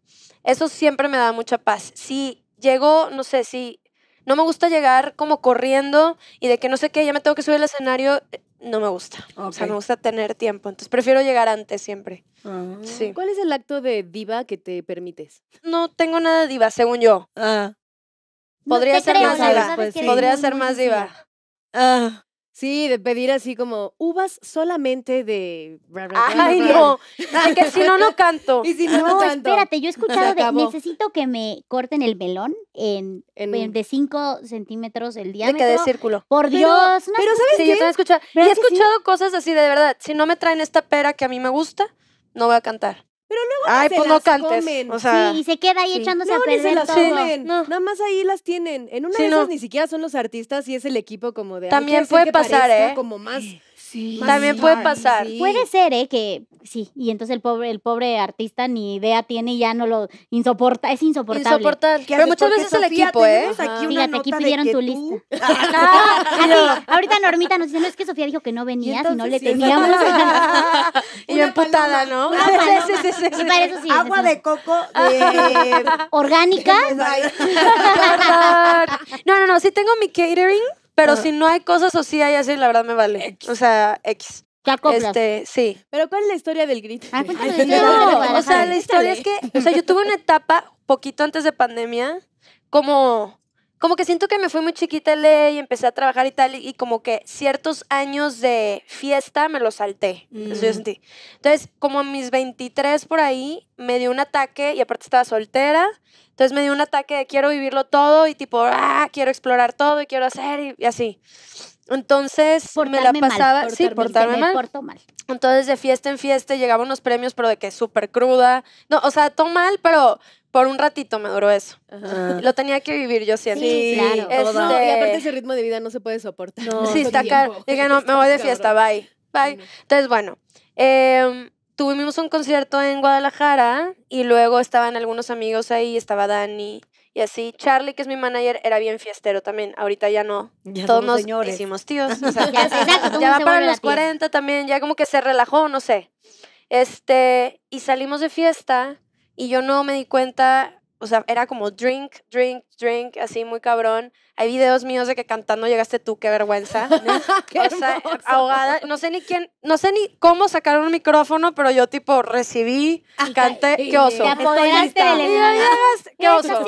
Eso siempre me da mucha paz. Si llego, no sé, si no me gusta llegar como corriendo y de que no sé qué, ya me tengo que subir al escenario, no me gusta. O sea, me gusta tener tiempo. Entonces prefiero llegar antes siempre. Ah. ¿Cuál es el acto de diva que te permites? No tengo nada diva, según yo. Ah. Podría ser más diva. Podría ser más diva. Ah. Sí, de pedir así como uvas solamente de. Ay, no. que si no, no canto. Y si no, espérate, yo he escuchado de necesito que me corten el velón en, de 5 centímetros el diámetro. que círculo. Por Dios. Pero, no, pero sí, yo he escuchado. Y he escuchado cosas así de verdad. Si no me traen esta pera que a mí me gusta, no voy a cantar. Pero luego pues no se las cantes. comen. sí, y se queda ahí echándose a perder las Nada más ahí las tienen. En una de esas ni siquiera son los artistas y es el equipo como de. También puede pasar, ¿eh? Como más también puede pasar. Puede ser, ¿eh? Que sí. Y entonces el pobre, el pobre artista ni idea tiene y ya no lo insoporta. Es insoportable. Insoportable. Pero muchas veces el equipo, ¿eh? Aquí Fíjate, aquí pidieron tu lista. Ah, ah, ah, ahorita Normita nos dice, no, es que Sofía dijo que no venía si no le teníamos. y emputada, ¿no? Agua de coco eh, orgánica. no, no, no. Sí tengo mi catering pero si no hay cosas o si hay así, la verdad me vale. X. O sea, X. Este, sí. Pero ¿cuál es la historia del grito? Ah, no, o sea, la historia es que, o sea, yo tuve una etapa poquito antes de pandemia, como como que siento que me fui muy chiquita a e y empecé a trabajar y tal, y como que ciertos años de fiesta me los salté. Eso yo mm. sentí. Entonces, como a mis 23 por ahí, me dio un ataque, y aparte estaba soltera, entonces me dio un ataque de quiero vivirlo todo y tipo, ah, quiero explorar todo y quiero hacer y, así. Entonces me la pasaba, mal, sí, portarme mal. mal. Entonces de fiesta en fiesta llegaba unos premios, pero de que súper cruda. No, o sea, todo mal, pero por un ratito me duró eso. Lo tenía que vivir, yo siento. Sí, claro. Este, y aparte ese ritmo de vida no se puede soportar. sí, está caro. Dije, no, me voy de fiesta, bye. Bye. Entonces, bueno, em, tuvimos un concierto en Guadalajara y luego estaban algunos amigos ahí, estaba Dani y así. Charlie, que es mi manager, era bien fiestero también. Ahorita ya no. Todos nos hicimos tíos. ya, va para los 40 también, ya como que se relajó, no sé. Este, y salimos de fiesta y yo no me di cuenta, o sea, era como drink, drink, drink, así muy cabrón. Hay videos míos de que cantando llegaste tú, qué vergüenza. o sea, ahogada, no sé ni quién, no sé ni cómo sacaron un micrófono, pero yo tipo recibí, canté, qué oso. Te apoderaste de qué oso.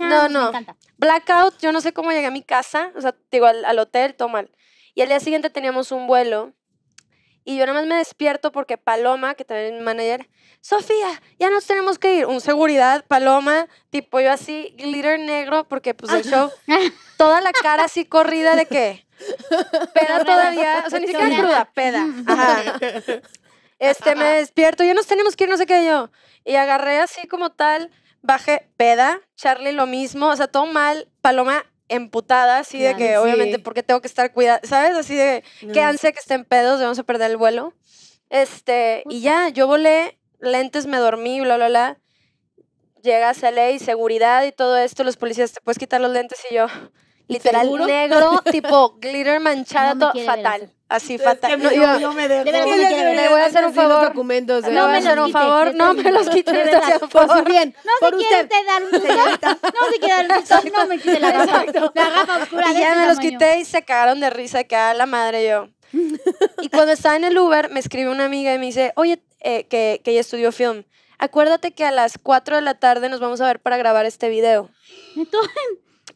no, no. Blackout, yo no sé cómo llegué a mi casa, o sea, digo, al, al hotel, todo mal. Y al día siguiente teníamos un vuelo y yo nada más me despierto porque Paloma, que también es mi manager, Sofía, ya nos tenemos que ir. Un seguridad, Paloma, tipo yo así, glitter negro, porque pues el show, toda la cara así corrida de que peda todavía, o sea, ni siquiera cruda, peda. Ajá. Este, me despierto, ya nos tenemos que ir, no sé qué yo. Y agarré así como tal, bajé peda, Charlie lo mismo, o sea, todo mal, Paloma emputada, así de que obviamente porque tengo que estar cuidada, ¿sabes? Así de qué que ansia que estén pedos, vamos a perder el vuelo. Este, y ya, yo volé, lentes, me dormí, bla, bla, bla. Llegas a ley, seguridad y todo esto, los policías te puedes quitar los lentes y yo. Literal negro, tipo glitter manchado, fatal. Así fatal. No, yo, me dejo. le voy a hacer un favor. no me hacer un favor. No me los quites. por, su bien. No me se quiere usted dar un No se quiere dar un No me quite la gafa. La gafa oscura. Este este y ya me los quité y se cagaron de risa que a la madre yo. Y cuando estaba en el Uber, me escribe una amiga y me dice, oye, eh, que, que ella estudió film. Acuérdate que a las 4 de la tarde nos vamos a ver para grabar este video. ¿Entonces?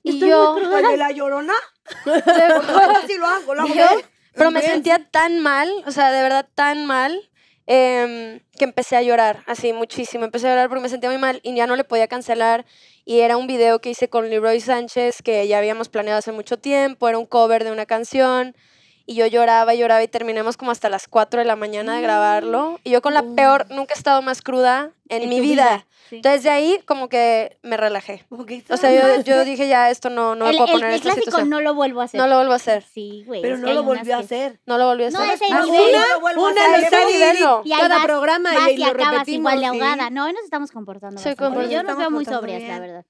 Y yo. ¿De la llorona? lo hago, lo hago. pero me sentía tan mal, o sea, de verdad tan mal. Em, que empecé a llorar, así muchísimo. Empecé a llorar porque me sentía muy mal y ya no le podía cancelar. Y era un video que hice con Leroy Sánchez que ya habíamos planeado hace mucho tiempo, era un cover de una canción y yo lloraba y lloraba y terminamos como hasta las 4 de la mañana de grabarlo mm. y yo con la mm. peor, nunca he estado más cruda en, mi vida. Entonces de ahí como que me relajé. o sea, yo, yo, dije ya esto no, no puedo poner el, el clásico no lo vuelvo a hacer. No lo vuelvo a hacer. Sí, güey. Pero no lo volvió a hacer. No lo volvió a hacer. Ah, no, es Una, una lo está Cada programa y, lo repetimos. igual de ahogada. No, nos estamos comportando. Yo nos veo muy sobrias, la verdad.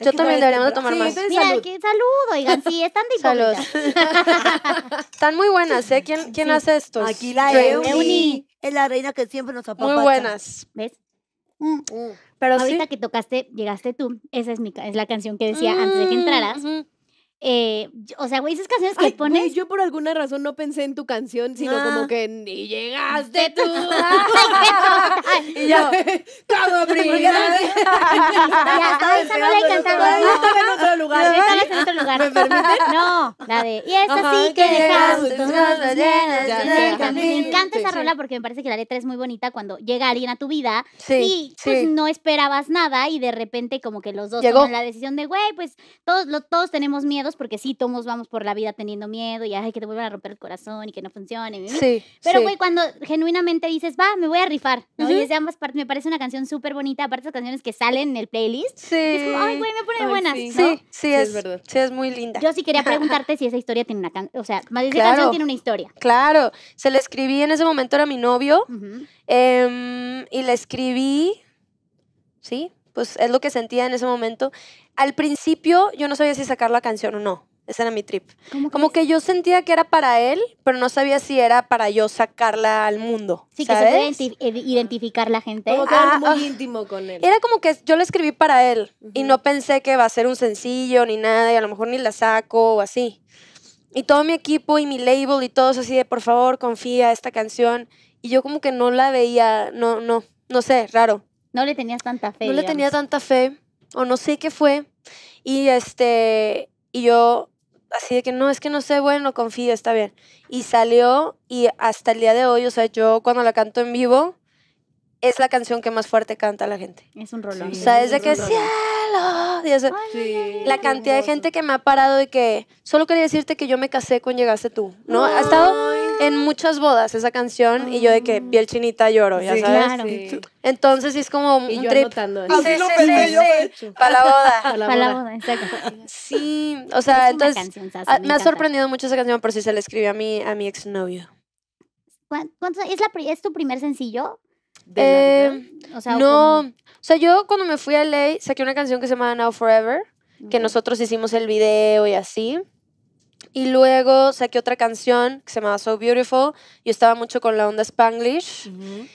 Yo también deberíamos tomar más. Mira, salud. saludo salud, oigan, sí, están de Están muy buenas, ¿eh? ¿Quién, quién hace estos? Aquí la Euni. Es la reina que siempre nos apapacha. Muy buenas. ¿Ves? Mm. Mm. Pero Ahorita que tocaste, llegaste tú. Esa es, mi, es la canción que decía antes de que mm, entraras. Eh, o sea, güey, esas canciones que pones. yo por alguna razón no pensé en tu canción, sino como ah. que ni llegaste tú. Ay, y yo, Todo brillante. ya, estaba No, estaba en otro lugar. Estaba en otro lugar. ¿Me permiten? No, la de. Y es así que dejaste Me encanta esa rola porque me parece que la letra es muy bonita cuando llega alguien a tu vida y pues no esperabas nada y de repente como que los dos toman la decisión de, güey, pues todos, todos tenemos miedo porque sí, todos vamos por la vida teniendo miedo y ay, que te vuelvan a romper el corazón y que no funcione. Pero, güey, cuando genuinamente dices, va, me voy a rifar, es ambas partes, me parece una canción súper bonita, aparte de las canciones que salen en el playlist. Sí. Es como, ay, güey, me pone buenas. Sí, sí, es, verdad. Sí, es muy linda. Yo sí quería preguntarte si esa historia tiene una canción, o sea, más bien canción tiene una historia. Claro, se la escribí en ese momento, era mi novio, em, y le escribí, ¿sí? pues es lo que sentía en ese momento. Al principio yo no sabía si sacar la canción o no. Esa era mi trip. Como que yo sentía que era para él, pero no sabía si era para yo sacarla al mundo. Sí, que se puede eh, identificar la gente. Como que era muy ah, íntimo con él. Era como que yo la escribí para él y no pensé que va a ser un sencillo ni nada y a lo mejor ni la saco o así. Y todo mi equipo y mi label y todos así de por favor confía esta canción. Y yo como que no la veía, no, no, no sé, raro. No le tenías tanta fe. No le tenía tanta fe, o no sé qué fue. Y este, yo así de que no, es que no sé, bueno, confío, está bien. Y salió y hasta el día de hoy, o sea, yo cuando la canto en vivo, es la canción que más fuerte canta la gente. Es un rolón. o sea, es de que cielo. la cantidad de gente que me ha parado y que solo quería decirte que yo me casé cuando llegaste tú, ¿no? hasta Ha estado en muchas bodas esa canción y yo de que piel chinita lloro, ya sí, Claro. Entonces es como yo Para la boda. Para la, boda, Sí, o sea, entonces ah, me, ha sorprendido mucho esa canción por si se la escribí a mi a mi exnovio. ¿Cuánto, es, la, ¿Es tu primer sencillo? Eh, no, o sea, yo cuando me fui a LA saqué una canción que se llama Now Forever, que nosotros hicimos el video y así. Y luego saqué otra canción que se llamaba So Beautiful. Yo estaba mucho con la onda Spanglish.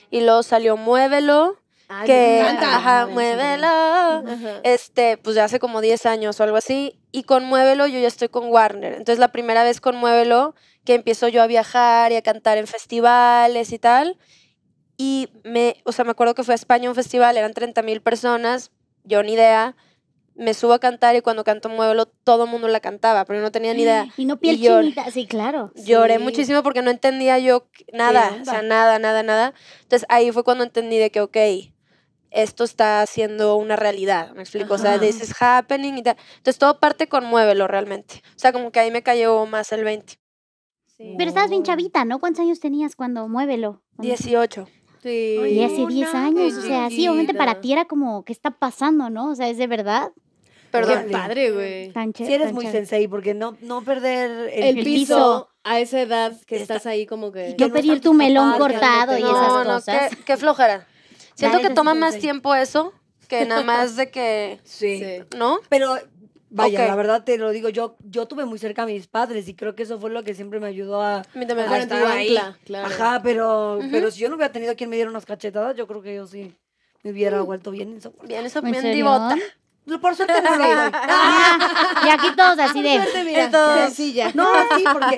Y luego salió Muévelo. que ajá, Muévelo. Este, pues ya hace como 10 años o algo así. Y con Muévelo yo ya estoy con Warner. Entonces la primera vez con Muévelo que empiezo yo a viajar y a cantar en festivales y tal. Y me, o sea, me acuerdo que fue a España un festival, eran 30 mil personas, yo ni idea me subo a cantar y cuando canto Muévelo, todo el mundo la cantaba, pero yo no tenía ni idea. Y no piel chinita, sí, claro. Lloré muchísimo porque no entendía yo nada, o sea, nada, nada, nada. Entonces ahí fue cuando entendí de que, ok, esto está siendo una realidad, me explico, o sea, this is happening y tal. Entonces todo parte con Muévelo realmente. O sea, como que ahí me cayó más el 20. Pero estabas bien chavita, ¿no? ¿Cuántos años tenías cuando Muévelo? 18. Sí. Y hace 10 años, o sea, sí, obviamente para ti era como, ¿qué está pasando, no? O sea, es de verdad. Perdón. padre, güey. Si eres muy sensei, porque no, no perder el, piso a esa edad que estás ahí como que... Yo pedir tu melón cortado y esas cosas. qué, qué flojera. Siento que toma más tiempo eso que nada más de que, Sí. ¿no? Pero vaya, la verdad te lo digo, yo, yo tuve muy cerca a mis padres y creo que eso fue lo que siempre me ayudó a, A estar claro. Ajá, pero, pero si yo no hubiera tenido a quien me diera unas cachetadas, yo creo que yo sí me hubiera vuelto bien Bien, eso, ¿En bien divota. Pues, por suerte no lo Y aquí todos así de. suerte, mira, No, sí, porque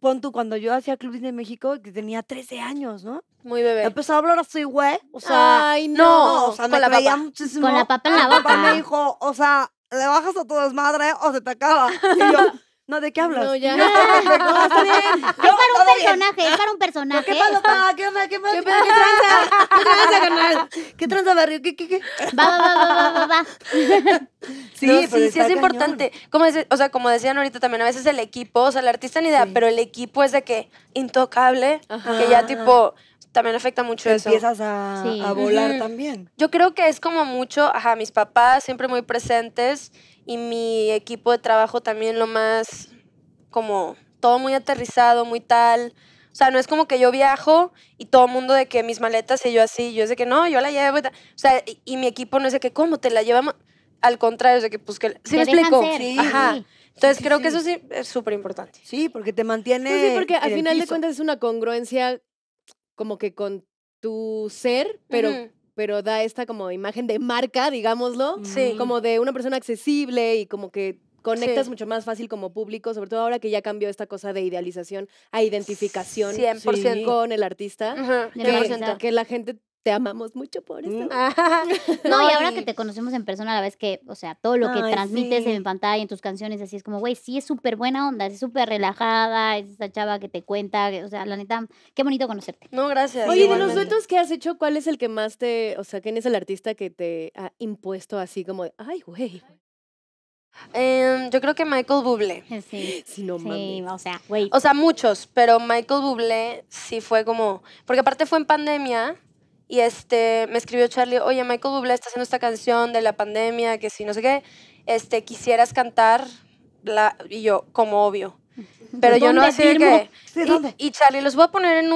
pon tú, cuando yo hacía Clubes de México, que tenía 13 años, ¿no? Muy bebé. Empezó a hablar así, güey. O sea, Ay, no. no o sea, Con me la creía muchísimo. Con la papa en la boca. Mi papá me dijo, o sea, le bajas a tu desmadre o se te acaba. Y yo, no, ¿de qué hablas? No, ya. No, no no, no. es para un personaje, es para un personaje. ¿Qué pasa, pa? ¿Qué onda? ¿Qué pasa? ¿Qué, pasa? ¿Qué tranza? ¿Qué tranza, ganar? ¿Qué tranza, barrio? ¿Qué, qué, qué? Va, va, va, va, va, va. Sí, pues, sí, sí, es importante. Como, es, o sea, como decían ahorita también, a veces el equipo, o sea, el artista ni idea, pero el equipo es de que intocable, que ya tipo también afecta mucho eso. Empiezas a, a volar también. Yo creo que es como mucho, ajá, mis papás siempre muy presentes y mi equipo de trabajo también lo más como todo muy aterrizado, muy tal. O sea, no es como que yo viajo y todo el mundo de que mis maletas y yo así, yo es de que no, yo la llevo. Y O sea, y, mi equipo no es de que cómo te la llevamos. Al contrario, es de que pues que ¿sí me explico? Ajá. Entonces creo que eso sí es súper importante. Sí, porque te mantiene pues Sí, porque al final de cuentas es una congruencia como que con tu ser, pero pero da esta como imagen de marca, digámoslo, sí. como de una persona accesible y como que conectas mucho más fácil como público, sobre todo ahora que ya cambió esta cosa de idealización a identificación 100%. con el artista, que, la gente te amamos mucho por eso. Mm. no, y ahora que te conocemos en persona, a la vez que, o sea, todo lo que transmites en pantalla, en tus canciones, así es como, güey, sí es súper buena onda, es súper relajada, es esa chava que te cuenta, o sea, la neta, qué bonito conocerte. No, gracias. Oye, de los duetos que has hecho, ¿cuál es el que más te, o sea, quién es el artista que te ha impuesto así como, ¡Ay, güey! Em, yo creo que Michael Bublé. Sí, sí, no sí o sea, güey. O sea, muchos, pero Michael Bublé sí fue como, porque aparte fue en pandemia y este, me escribió Charlie, oye, Michael Bublé está haciendo esta canción de la pandemia, que si no sé qué, este, quisieras cantar. La, y yo, como obvio. Pero yo no sé. qué. Y, Charlie, los voy a poner en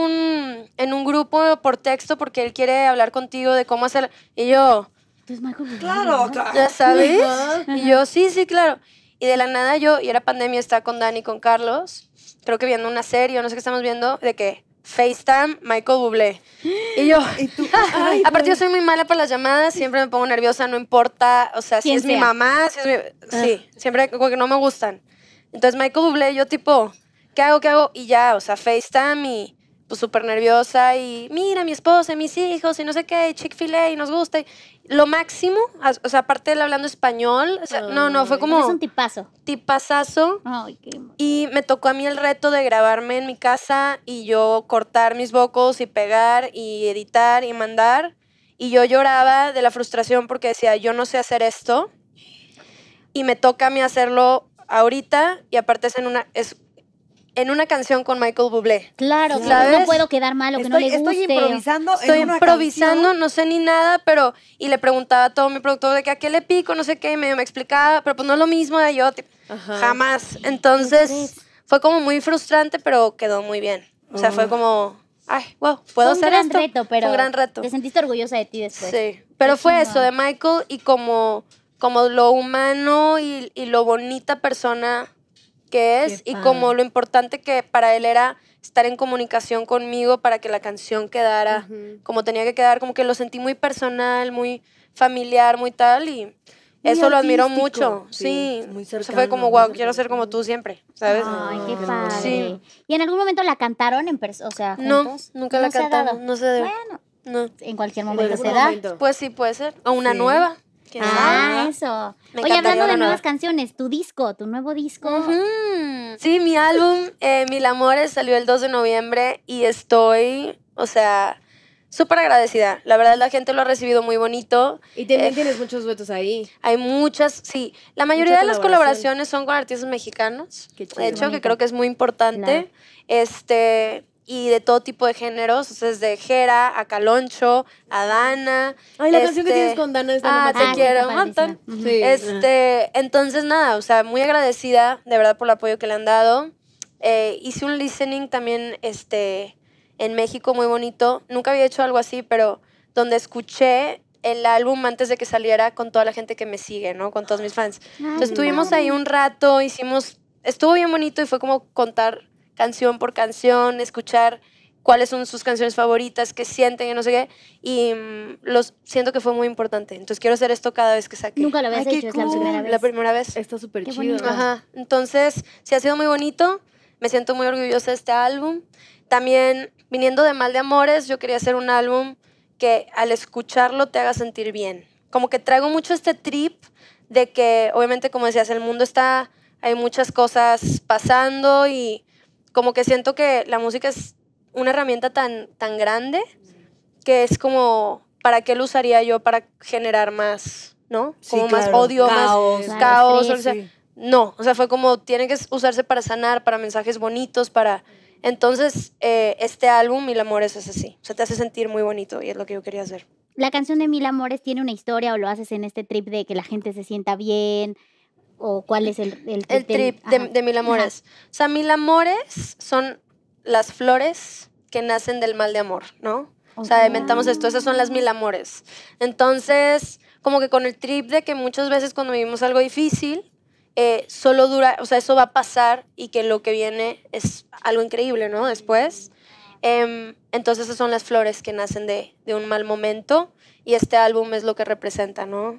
un, grupo por texto porque él quiere hablar contigo de cómo hacer... Y yo... Pues, Michael claro, claro. Ya sabes. Y yo, sí, sí, claro. Y de la nada yo, y era pandemia, estaba con Dani, con Carlos, creo que viendo una serie, no sé qué estamos viendo, de que FaceTime, Michael Bublé. Y yo, ¿Y tú? aparte yo soy muy mala para las llamadas, siempre me pongo nerviosa, no importa, o sea, si es mi mamá, si es mi... Ah. Sí, siempre que no me gustan. Entonces Michael Bublé, yo tipo, ¿qué hago, qué hago? Y ya, o sea, FaceTime y pues, súper nerviosa y mira, mi esposa y mis hijos y no sé qué, chick fil y nos gusta. lo máximo, o sea, aparte de hablando español, no, no, fue como... Es un tipazo. Tipazazo. Y me tocó a mí el reto de grabarme en mi casa y yo cortar mis bocos y pegar y editar y mandar. Y yo lloraba de la frustración porque decía, yo no sé hacer esto y me toca a mí hacerlo ahorita y aparte es en una es en una canción con Michael Bublé. Claro, claro no puedo quedar mal que estoy, no le guste. Estoy improvisando, estoy improvisando, no sé ni nada, pero y le preguntaba a todo mi productor de que a qué le pico, no sé qué, y medio me explicaba, pero pues no es lo mismo de ¿eh? yo, jamás. Entonces fue como muy frustrante, pero quedó muy bien. O sea, fue ah. como ay, wow, puedo hacer esto. un gran reto, pero. gran reto. Te sentiste orgullosa de ti después. Sí. Pero fue eso, de Michael y como, como lo humano y, y lo bonita persona que es y como lo importante que para él era estar en comunicación conmigo para que la canción quedara como tenía que quedar, como que lo sentí muy personal, muy familiar, muy tal y... eso lo admiro mucho, sí. fue como, wow, quiero ser como tú siempre, ¿sabes? Ay, qué padre. Sí. ¿Y en algún momento la cantaron en persona? O sea, No, nunca la cantaron, no se Bueno, en cualquier momento se da. Pues sí, puede ser. O una nueva. Ah, eso. Oye, hablando de nuevas canciones, tu disco, tu nuevo disco. Sí, mi álbum, eh, Mil Amores, salió el 2 de noviembre y estoy, o sea, súper agradecida. La verdad, la gente lo ha recibido muy bonito. Y también eh, tienes muchos duetos ahí. Hay muchas, sí. La mayoría de las colaboraciones son con artistas mexicanos. de hecho, que creo que es muy importante. Este, y de todo tipo de géneros, o sea, desde Jera a Caloncho, a Dana. Ay, la canción que este, tienes con Dana es Ah, te ah, quiero, este, ah. entonces nada, o sea, muy agradecida de verdad por el apoyo que le han dado. Eh, hice un listening también este en México muy bonito. Nunca había hecho algo así, pero donde escuché el álbum antes de que saliera con toda la gente que me sigue, ¿no? Con todos mis fans. Entonces estuvimos ahí un rato, hicimos estuvo bien bonito y fue como contar canción por canción, escuchar cuáles son sus canciones favoritas, qué sienten, y no sé qué. Y mm, los, siento que fue muy importante. Entonces quiero hacer esto cada vez que saque. Nunca lo habías hecho, es la primera vez. Está súper chido. Ajá. Entonces, sí ha sido muy bonito. Me siento muy orgullosa de este álbum. También, viniendo de Mal de Amores, yo quería hacer un álbum que al escucharlo te haga sentir bien. Como que traigo mucho este trip de que, obviamente, como decías, el mundo está, hay muchas cosas pasando y como que siento que la música es una herramienta tan, tan grande que es como, ¿para qué lo usaría yo para generar más, ¿no? Como más odio, más caos. o sea, No, o sea, fue como, tiene que usarse para sanar, para mensajes bonitos, para... Entonces, eh, este álbum, Mil Amores, es así. O sea, te hace sentir muy bonito y es lo que yo quería hacer. ¿La canción de Mil Amores tiene una historia o lo haces en este trip de que la gente se sienta bien, o cuál es el, el, el trip de, mil amores. O sea, mil amores son las flores que nacen del mal de amor, ¿no? O sea, inventamos esto, esas son las mil amores. Entonces, como que con el trip de que muchas veces cuando vivimos algo difícil, eh, solo dura, o sea, eso va a pasar y que lo que viene es algo increíble, ¿no? Después. Em, entonces esas son las flores que nacen de, de, un mal momento y este álbum es lo que representa, ¿no?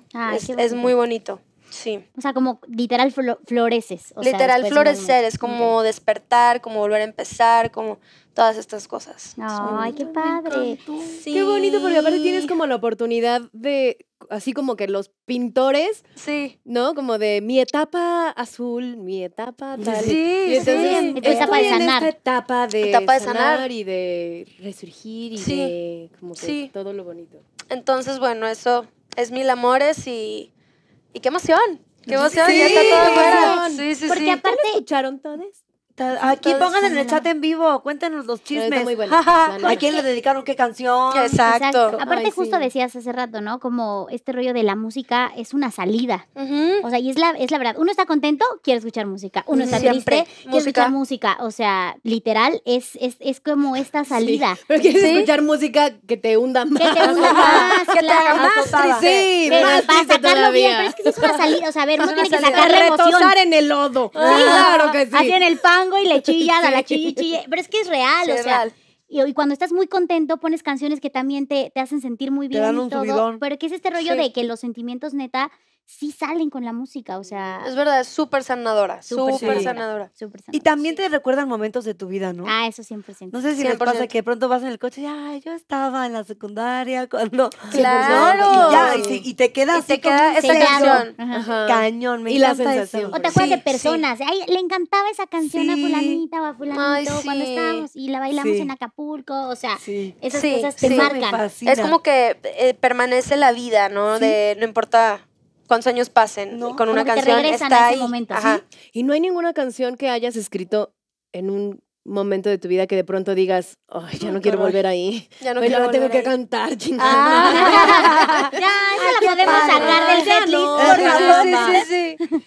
es muy bonito. Sí. O sea, como literal floreces. literal florecer, es como despertar, como volver a empezar, como todas estas cosas. ¡Ay, qué padre! Qué bonito, porque aparte tienes como la oportunidad de, así como que los pintores, sí. ¿no? Como de mi etapa azul, mi etapa tal. Sí, etapa de sanar. En etapa de, sanar, y de resurgir y de como que todo lo bonito. Entonces, bueno, eso es mil amores y y qué emoción. Qué emoción, sí, ya está todo bueno! Sí, sí, Porque aparte escucharon todos aquí pongan en el chat en vivo, cuéntenos los chismes. ¿A quién le dedicaron qué canción? Exacto. Aparte, justo decías hace rato, ¿no? Como este rollo de la música es una salida. O sea, y es la, es la verdad. Uno está contento, quiere escuchar música. Uno está Siempre. triste, quiere escuchar música. O sea, literal, es, es, es como esta salida. Pero quieres escuchar música que te hunda más. Que te hunda más. que te haga más triste. más para sacarlo bien. Pero es que es una salida. O sea, a ver, uno tiene que sacar la emoción. en el lodo. Claro que sí. Así en el pan y le chillas la chille, Pero es que es real, o sea. Y, cuando estás muy contento, pones canciones que también te, te hacen sentir muy bien y todo. Pero que es este rollo de que los sentimientos neta sí salen con la música, o sea... Es verdad, es súper sanadora, súper sanadora. Y también te recuerdan momentos de tu vida, ¿no? Ah, eso 100%. No sé si te pasa que pronto vas en el coche y, ay, yo estaba en la secundaria cuando... ¡Claro! Y, ya, y, te quedas queda esa canción. Cañón, me y la sensación. O te acuerdas de personas, ay, le encantaba esa canción a fulanita o a fulanito cuando estábamos y la bailamos en Acapulco, o sea, esas cosas te marcan. Es como que eh, permanece la vida, ¿no? De no importa cuántos años pasen con una canción está ahí. Y no hay ninguna canción que hayas escrito en un momento de tu vida que de pronto digas, ay, ya no, quiero volver ahí. Ya no quiero tengo que cantar, chingada. Ah. ya, la podemos sacar del setlist, Sí, sí, sí.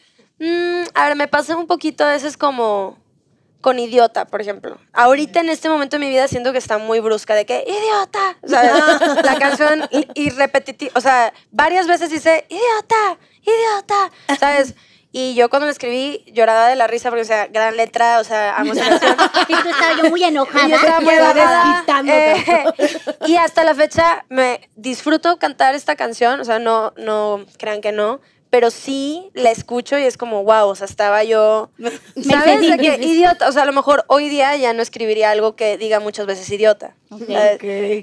Mm, a ver, me pasa un poquito a veces como con idiota, por ejemplo. Ahorita en este momento de mi vida siento que está muy brusca, de que idiota. la canción y repetitiva, o sea, varias veces dice idiota, idiota, ¿sabes? Y yo cuando me escribí lloraba de la risa porque, o sea, gran letra, o sea, amo Y estaba yo muy enojada. Eh, y hasta la fecha me disfruto cantar esta canción, o sea, no, no crean que no, pero sí la escucho y es como, wow, o sea, estaba yo, ¿sabes? idiota, o sea, a lo mejor hoy día ya no escribiría algo que diga muchas veces idiota.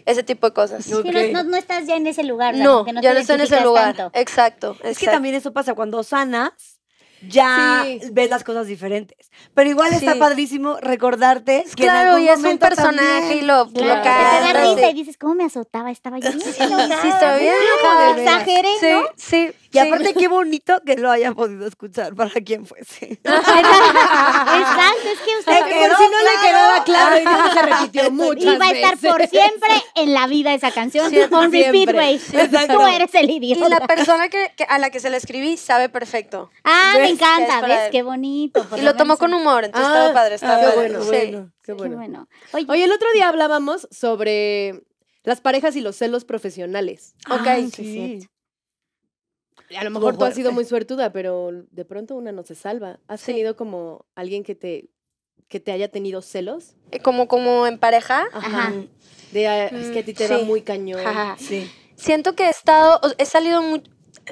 Ese tipo de cosas. No, estás ya en ese lugar. No, no ya no estoy en ese lugar. Exacto, exacto. Es que también eso pasa cuando sanas ya ves las cosas diferentes. Pero igual está padrísimo recordarte que claro, y es un personaje y lo, claro. da y dices, ¿cómo me azotaba? Estaba yo Sí, está bien. exageré, ¿no? Sí, Y aparte, qué bonito que lo hayan podido escuchar para quien fuese. Exacto, es que usted. Quedó, por si no le quedaba claro y no se repitió mucho. Y va a estar por siempre en la vida esa canción. On repeat, güey. Tú eres el idiota. Y la persona que, a la que se la escribí sabe perfecto. Ah, me este, encanta, ¿ves? Qué bonito. Y lo tomó con humor, entonces ah, estaba padre, estaba ah, Bueno, qué bueno, qué Oye, el otro día hablábamos sobre las parejas y los celos profesionales. Ah, ok, sí. A lo mejor tú has sido muy suertuda, pero de pronto una no se salva. ¿Has tenido como alguien que te, que te haya tenido celos? Eh, como, como en pareja. Ajá. Ah, es mm, que a ti te da muy cañón. Sí. Siento que he estado, he salido muy,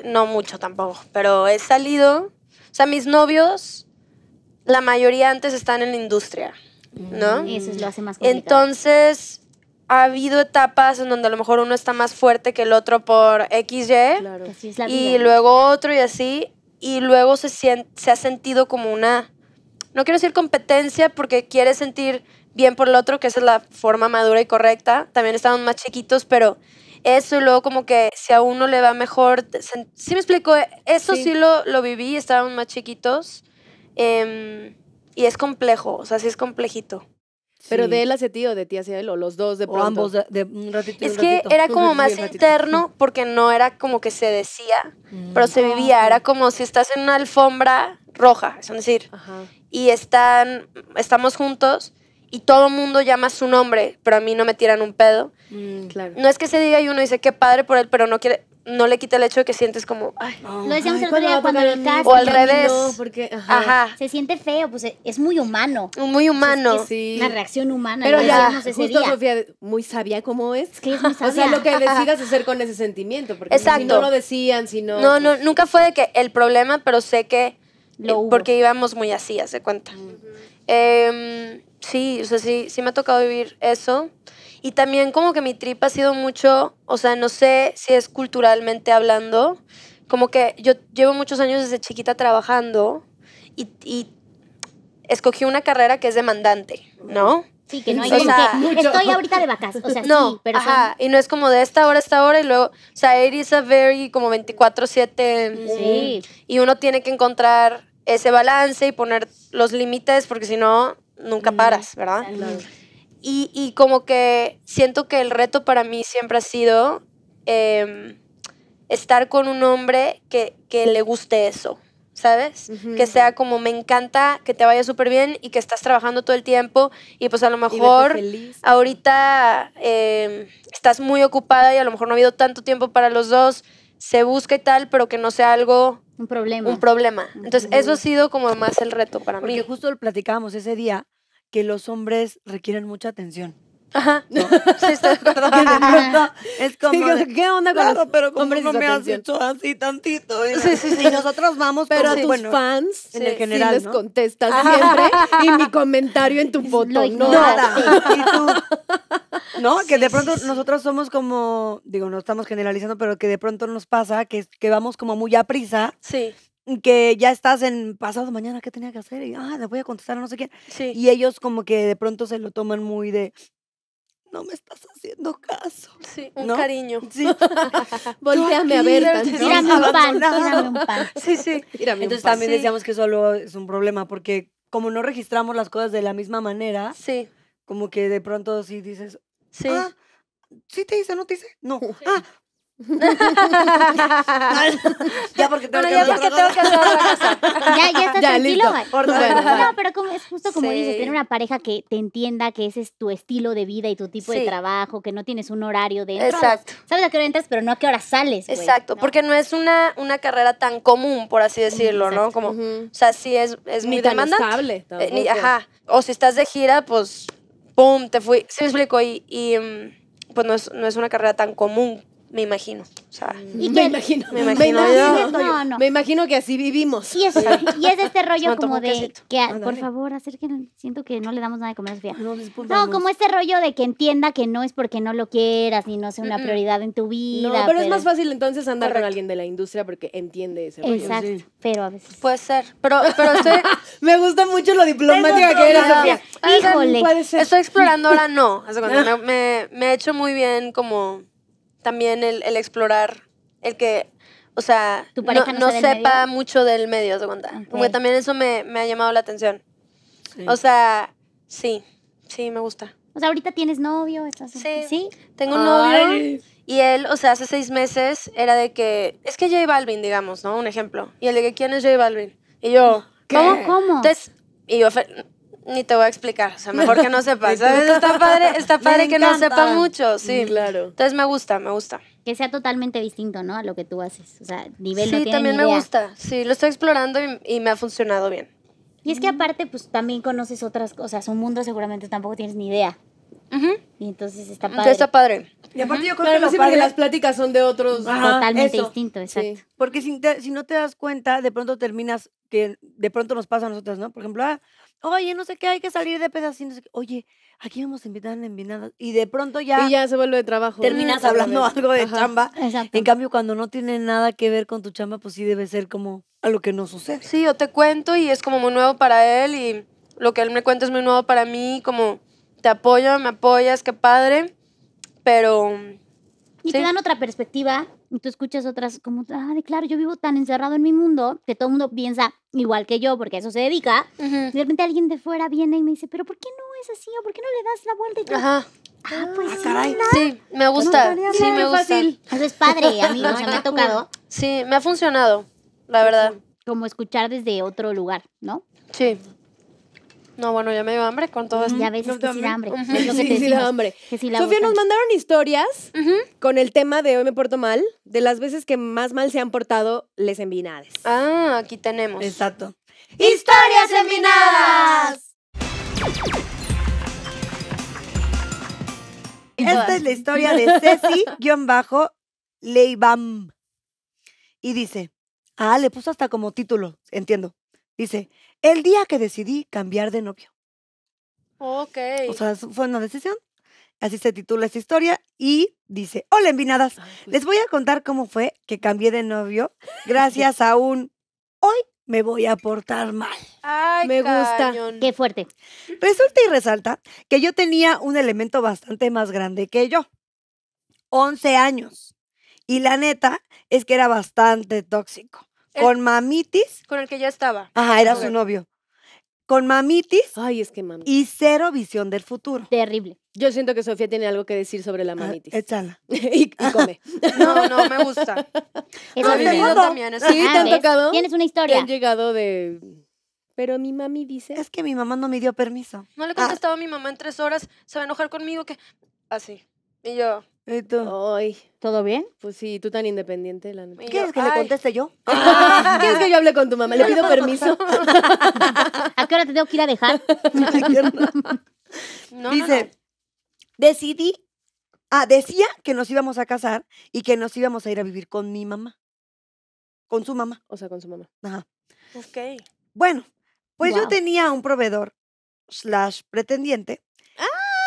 no mucho tampoco, pero he salido o sea, mis novios, la mayoría antes están en la industria, ¿no? Y mm, eso lo hace más complicado. Entonces, ha habido etapas en donde a lo mejor uno está más fuerte que el otro por XY claro. y luego otro y así y luego se, siente, se ha sentido como una no quiero decir competencia porque quiere sentir bien por el otro que esa es la forma madura y correcta también estamos más chiquitos pero eso, y luego como que si a uno le va mejor, ¿sí me explico? E, eso sí, lo, viví, estábamos más chiquitos em, y es complejo, o sea, sí es complejito. Pero de él hacia ti o de ti hacia él o los dos de pronto. ambos de, un ratito. Es que era como más interno porque no era como que se decía, mm. pero se ah, vivía. Era como si estás en una alfombra roja, es decir, y están, estamos juntos y todo mundo llama su nombre, pero a mí no me tiran un pedo. Mm, no es que se diga y uno dice qué padre por él, pero no quiere no le quita el hecho de que sientes como ay, lo decíamos el cuando lo o al revés se siente feo pues es muy humano muy humano es una reacción humana pero ya justo Sofía muy sabia cómo es, o sea lo que decidas hacer con ese sentimiento porque Exacto. no lo decían si no no pues. nunca fue de que el problema pero sé que lo eh, porque íbamos muy así hace cuenta eh, sí, o sea, sí, sí me ha tocado vivir eso. Y también como que mi tripa ha sido mucho, o sea, no sé si es culturalmente hablando, como que yo llevo muchos años desde chiquita trabajando y, escogí una carrera que es demandante, ¿no? Sí, que no hay o estoy ahorita de vacas, o sea, sí, pero ajá, y no es como de esta hora a esta hora y luego, o sea, it is a very como 24/7 sí. y uno tiene que encontrar ese balance y poner los límites porque si no nunca paras, ¿verdad? Y, como que siento que el reto para mí siempre ha sido em, estar con un hombre que, que le guste eso, ¿sabes? Que sea como, me encanta que te vaya súper bien y que estás trabajando todo el tiempo y pues a lo mejor ahorita em, estás muy ocupada y a lo mejor no ha habido tanto tiempo para los dos, se busca y tal, pero que no sea algo... Un problema. Un problema. Entonces, eso ha sido como más el reto para mí. Porque justo lo platicábamos ese día, que los hombres requieren mucha atención. Ajá. ¿No? Sí, de es como, Digo, ¿qué onda con claro, pero como no me has hecho así tantito. ¿eh? Sí, sí, Y nosotros vamos pero tus fans en eh, general, sí les contestas siempre y mi comentario en tu foto no. no. ¿No? que de pronto nosotros somos como, digo, no estamos generalizando, pero que de pronto nos pasa que, que vamos como muy a prisa. Sí que ya estás en pasado mañana, ¿qué tenía que hacer? Y, ah, le voy a contestar a no sé quién. Sí. Y ellos como que de pronto se lo toman muy de, no me estás haciendo caso. Sí, un cariño. Sí. Volteame a ver. ¿no? Sí, sí. Entonces también decíamos que solo es un problema porque como no registramos las cosas de la misma manera, sí. como que de pronto sí dices, sí. Ah, sí te hice, no te hice. No. Ah, ya porque tengo que ya hacer Ya, ya estás ya, no, pero como, es justo como dices, tener una pareja que te entienda que ese es tu estilo de vida y tu tipo de trabajo, que no tienes un horario de Exacto. Sabes a qué hora entras, pero no a qué hora sales. Exacto, porque no es una, una carrera tan común, por así decirlo, ¿no? Como, o sea, sí es, es muy demandante. Eh, ajá. O si estás de gira, pues, pum, te fui. Se me explico. Y, mm, pues no es, no es una carrera tan común me imagino. O sea, me, imagino, me imagino. que así vivimos. Y es, este rollo como de ah, por favor, acérquenlo. Siento que no le damos nada de comer a Sofía. No, como este rollo de que entienda que no es porque no lo quieras ni no sea una prioridad en tu vida. Pero, pero, es más fácil entonces andar con alguien de la industria porque entiende ese rollo. Exacto, pero a veces. Puede ser. Pero, pero estoy... me gusta mucho lo diplomática que era Sofía. Híjole. Estoy explorando ahora no. Me, me, me he hecho muy bien como también el, explorar, el que, o sea, no, no, sepa mucho del medio, de Porque también eso me, ha llamado la atención. O sea, sí, sí, me gusta. O sea, ahorita tienes novio, estás... Sí, tengo un novio. Y él, o sea, hace seis meses era de que, es que J Balvin, digamos, ¿no? Un ejemplo. Y él de que, ¿quién es J Balvin? Y yo, ¿cómo? ¿Cómo? Entonces, y yo, ni te voy a explicar, o sea, mejor que no sepas. Está padre, está padre que no sepa mucho, sí. Claro. Entonces me gusta, me gusta. Que sea totalmente distinto, ¿no? A lo que tú haces. O sea, nivel sí, también me gusta. Sí, lo estoy explorando y, me ha funcionado bien. Y es que aparte, pues también conoces otras cosas, un mundo seguramente tampoco tienes ni idea. Ajá. Y entonces está padre. Entonces está padre. Y aparte yo creo que las pláticas son de otros. Totalmente distinto, exacto. Sí. Porque si, si, no te das cuenta, de pronto terminas, que de pronto nos pasa a nosotras, ¿no? Por ejemplo, ah, oye, no sé qué, hay que salir de pedacitos. Oye, aquí vamos a invitar a envinadas. Y de pronto ya. Y ya se vuelve de trabajo. Mm, terminas hablando algo de chamba. Exacto. En cambio, cuando no tiene nada que ver con tu chamba, pues sí debe ser como a lo que no sucede. Sí, yo te cuento y es como muy nuevo para él y lo que él me cuenta es muy nuevo para mí. Como te apoyo, me apoyas, qué padre. Pero y te dan otra perspectiva, y tú escuchas otras como, ah, de claro, yo vivo tan encerrado en mi mundo que todo el mundo piensa igual que yo, porque a eso se dedica. Y De repente alguien de fuera viene y me dice, pero ¿por qué no es así? ¿O por qué no le das la vuelta? Y Ajá. Ah, pues ah, caray. Sí, me pues, gusta. sí, me gusta. Eso es padre, a mí me ha tocado. Sí, me ha funcionado, la verdad. Como escuchar desde otro lugar, ¿no? Sí. No, bueno, ya me dio hambre con todo esto. Ya ves, hambre. hambre. Sofía, nos mandaron historias con el tema de hoy me porto mal, de las veces que más mal se han portado les envinades. Ah, aquí tenemos. Exacto. ¡Historias envinadas! Esta es la historia de Ceci-Leibam. Y dice, ah, le puso hasta como título, entiendo. Dice, el día que decidí cambiar de novio. Ok. O sea, fue una decisión. Así se titula esa historia y dice, hola envinadas, pues les voy a contar cómo fue que cambié de novio gracias a un hoy me voy a portar mal. Ay, me gusta. Qué fuerte. Resulta y resalta que yo tenía un elemento bastante más grande que yo. 11 años. Y la neta es que era bastante tóxico con mamitis. Con el que ya estaba. Ajá, era su novio. Con mamitis. Ay, es que mamitis. Y cero visión del futuro. Terrible. Yo siento que Sofía tiene algo que decir sobre la ah, mamitis. échala. y, come. no, no, me gusta. Es vivido también. Sí, te han tocado. Tienes una historia. han llegado de... Pero mi mami dice... Es que mi mamá no me dio permiso. No le he ah. a mi mamá en tres horas. Se va a enojar conmigo que... Así. Y yo... ¿Todo bien? Pues sí, tú tan independiente, la neta. ¿Quieres que le conteste yo? Ah. ¿Quieres que yo hable con tu mamá? Le pido permiso. ¿A qué hora te tengo que ir a dejar? Dice, decidí, ah, decía que nos íbamos a casar y que nos íbamos a ir a vivir con mi mamá. Con su mamá. O sea, con su mamá. Ajá. Ok. Bueno, pues yo tenía un proveedor slash pretendiente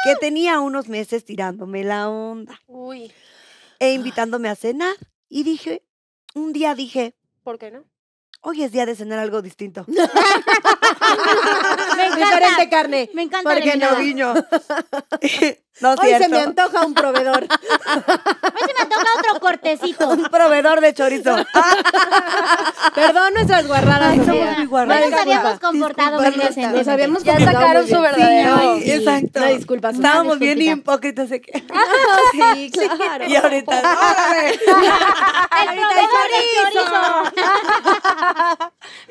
que tenía unos meses tirándome la onda. Uy. E invitándome a cenar. Y dije, un día dije. ¿Por qué no? Hoy es día de cenar algo distinto. me encanta. carne. Me encanta. Porque no No Hoy se me antoja un proveedor. Hoy se me antoja otro cortecito. un proveedor de chorizo. Perdón nuestras guarradas. Ay, muy nos habíamos comportado muy ya sacaron su verdadero. exacto. No, disculpa. Estábamos bien hipócritas. ¿sí? claro. Y ahorita, ¡El proveedor de chorizo!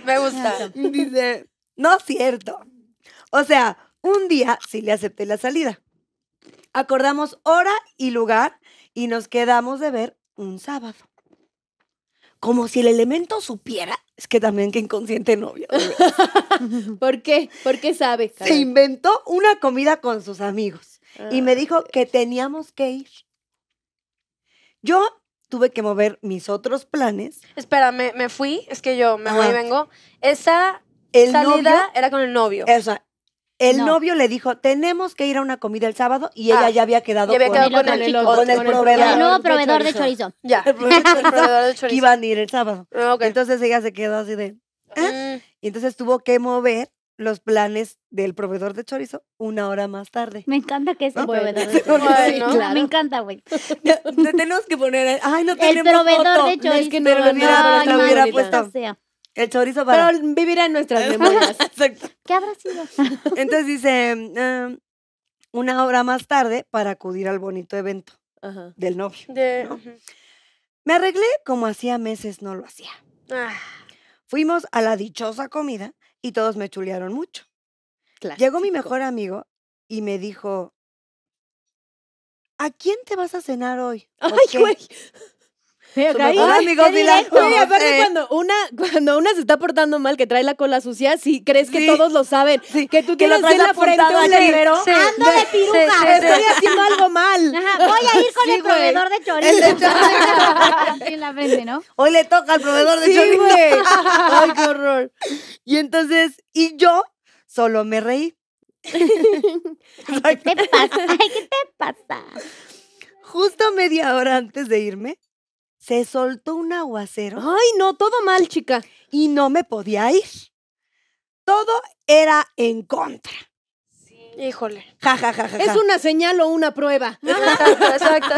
me gusta. Dice, no es cierto. O sea, un día sí le acepté la salida Acordamos hora y lugar y nos quedamos de ver un sábado. Como si el elemento supiera. Es que también que inconsciente novio. ¿Por qué? ¿Por qué sabe? Se inventó una comida con sus amigos y me ah, dijo que teníamos que ir. Yo tuve que mover mis otros planes. Espera, me, fui, es que yo me voy y vengo. Esa salida era con el novio. Esa, el novio le dijo, tenemos que ir a una comida el sábado y ella ah. ya había quedado, con, el, con, el, proveedor. nuevo proveedor de chorizo. Ya, el proveedor de chorizo. iban a ir el sábado. Ah, entonces ella se quedó así de... Ah". Mm. Y entonces tuvo que mover los planes del proveedor de chorizo una hora más tarde. Me encanta que es proveedor de chorizo. Me encanta, güey. tenemos que poner... Ay, no tenemos El proveedor de chorizo. es que no, pero no, hubiera, puesto... Sea. El chorizo para. vivir vivirá en nuestras memorias. Exacto. ¿Qué habrá sido? Entonces dice, em, una hora más tarde para acudir al bonito evento del novio. Me arreglé como hacía meses no lo hacía. Ah. Fuimos a la dichosa comida y todos me chulearon mucho. Llegó mi mejor amigo y me dijo, ¿a quién te vas a cenar hoy? Ay, güey. Oye, aparte eh. cuando una, cuando una se está portando mal, que trae la cola sucia, si crees que todos lo saben, que tú tienes en la frente un letrero. Ando de piruja. Estoy haciendo algo mal. Voy a ir con el proveedor de chorizo. El la frente, ¿no? Hoy le toca al proveedor de chorizo. Ay, qué horror. Y entonces, y yo solo me reí. ¿qué te pasa? ¿qué te pasa? Justo media hora antes de irme, se soltó un aguacero. Ay, no, todo mal, chica. Y no me podía ir. Todo era en contra. Sí. Híjole. Es una señal o una prueba. Exacto,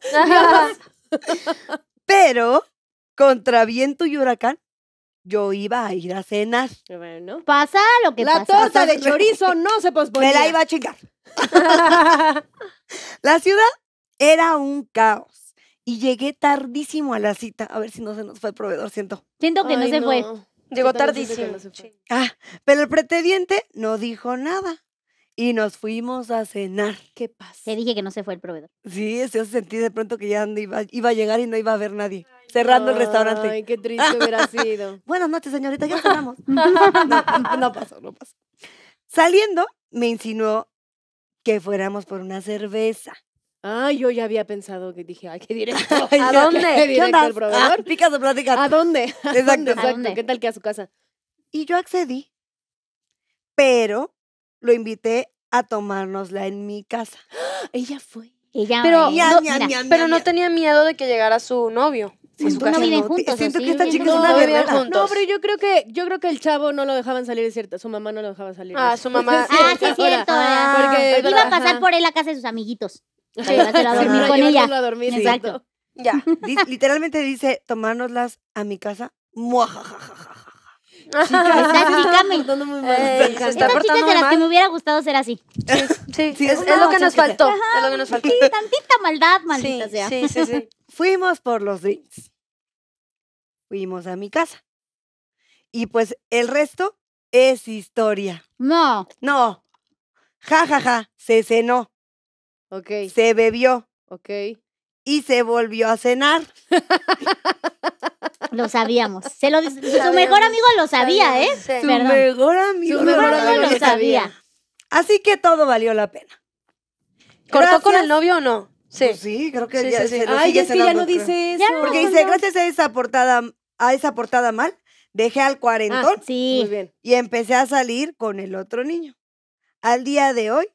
Dios. Pero, contra viento y huracán, yo iba a ir a cenar. Bueno. Pasa lo que la pasa. La torta de chorizo no se posponía. Me la iba a chingar. la ciudad era un caos y llegué tardísimo a la cita. A ver si no se nos fue el proveedor, siento. Siento que no se fue. Llegó tardísimo. Ah, pero el pretendiente no dijo nada. Y nos fuimos a cenar. ¿Qué pasa? Te dije que no se fue el proveedor. Sí, yo sentí de pronto que ya iba, iba a llegar y no iba a ver nadie. cerrando el restaurante. Ay, qué triste hubiera sido. Buenas noches, señorita, ya cerramos. no pasó, no pasó. Saliendo, me insinuó que fuéramos por una cerveza. Ah, yo ya había pensado que dije, ay, qué directo. ¿A dónde? ¿Qué, picas ¿A dónde? exacto, exacto. ¿Qué tal que a su casa? Y yo accedí, pero lo invité a tomárnosla en mi casa. Ella fue. Ella pero, no, pero no tenía miedo de que llegara su novio. Siento, no viven Siento que esta chica es una No, pero yo creo que yo creo que el chavo no lo dejaban salir, es cierto. Su mamá no lo dejaba salir. Ah, su mamá. ah, sí, es cierto. Ah, iba a pasar por él a casa de sus amiguitos. con ella. A dormir, Exacto. Ya. literalmente dice, tomárnoslas a mi casa. Muajajajaja. Eh, chica, está de las que me hubiera gustado ser así. Sí, es, lo que nos faltó. es lo que nos faltó. tantita maldad, maldita sea. Sí, sí, sí. Fuimos por los drinks. Fuimos a mi casa. Y pues el resto es historia. No. No. Ja, ja, ja. Se cenó. Se bebió. Y se volvió a cenar. Lo sabíamos. Se lo, su mejor amigo lo sabía, ¿eh? Su mejor amigo, lo, sabía. Así que todo valió la pena. ¿Cortó con el novio o no? Sí. Pues sí, creo que ya se Ay, ya no dice eso. Porque dice, gracias a esa portada, a esa portada mal, dejé al ah, cuarentón. Muy bien. Y empecé a salir con el otro niño. Al día de hoy,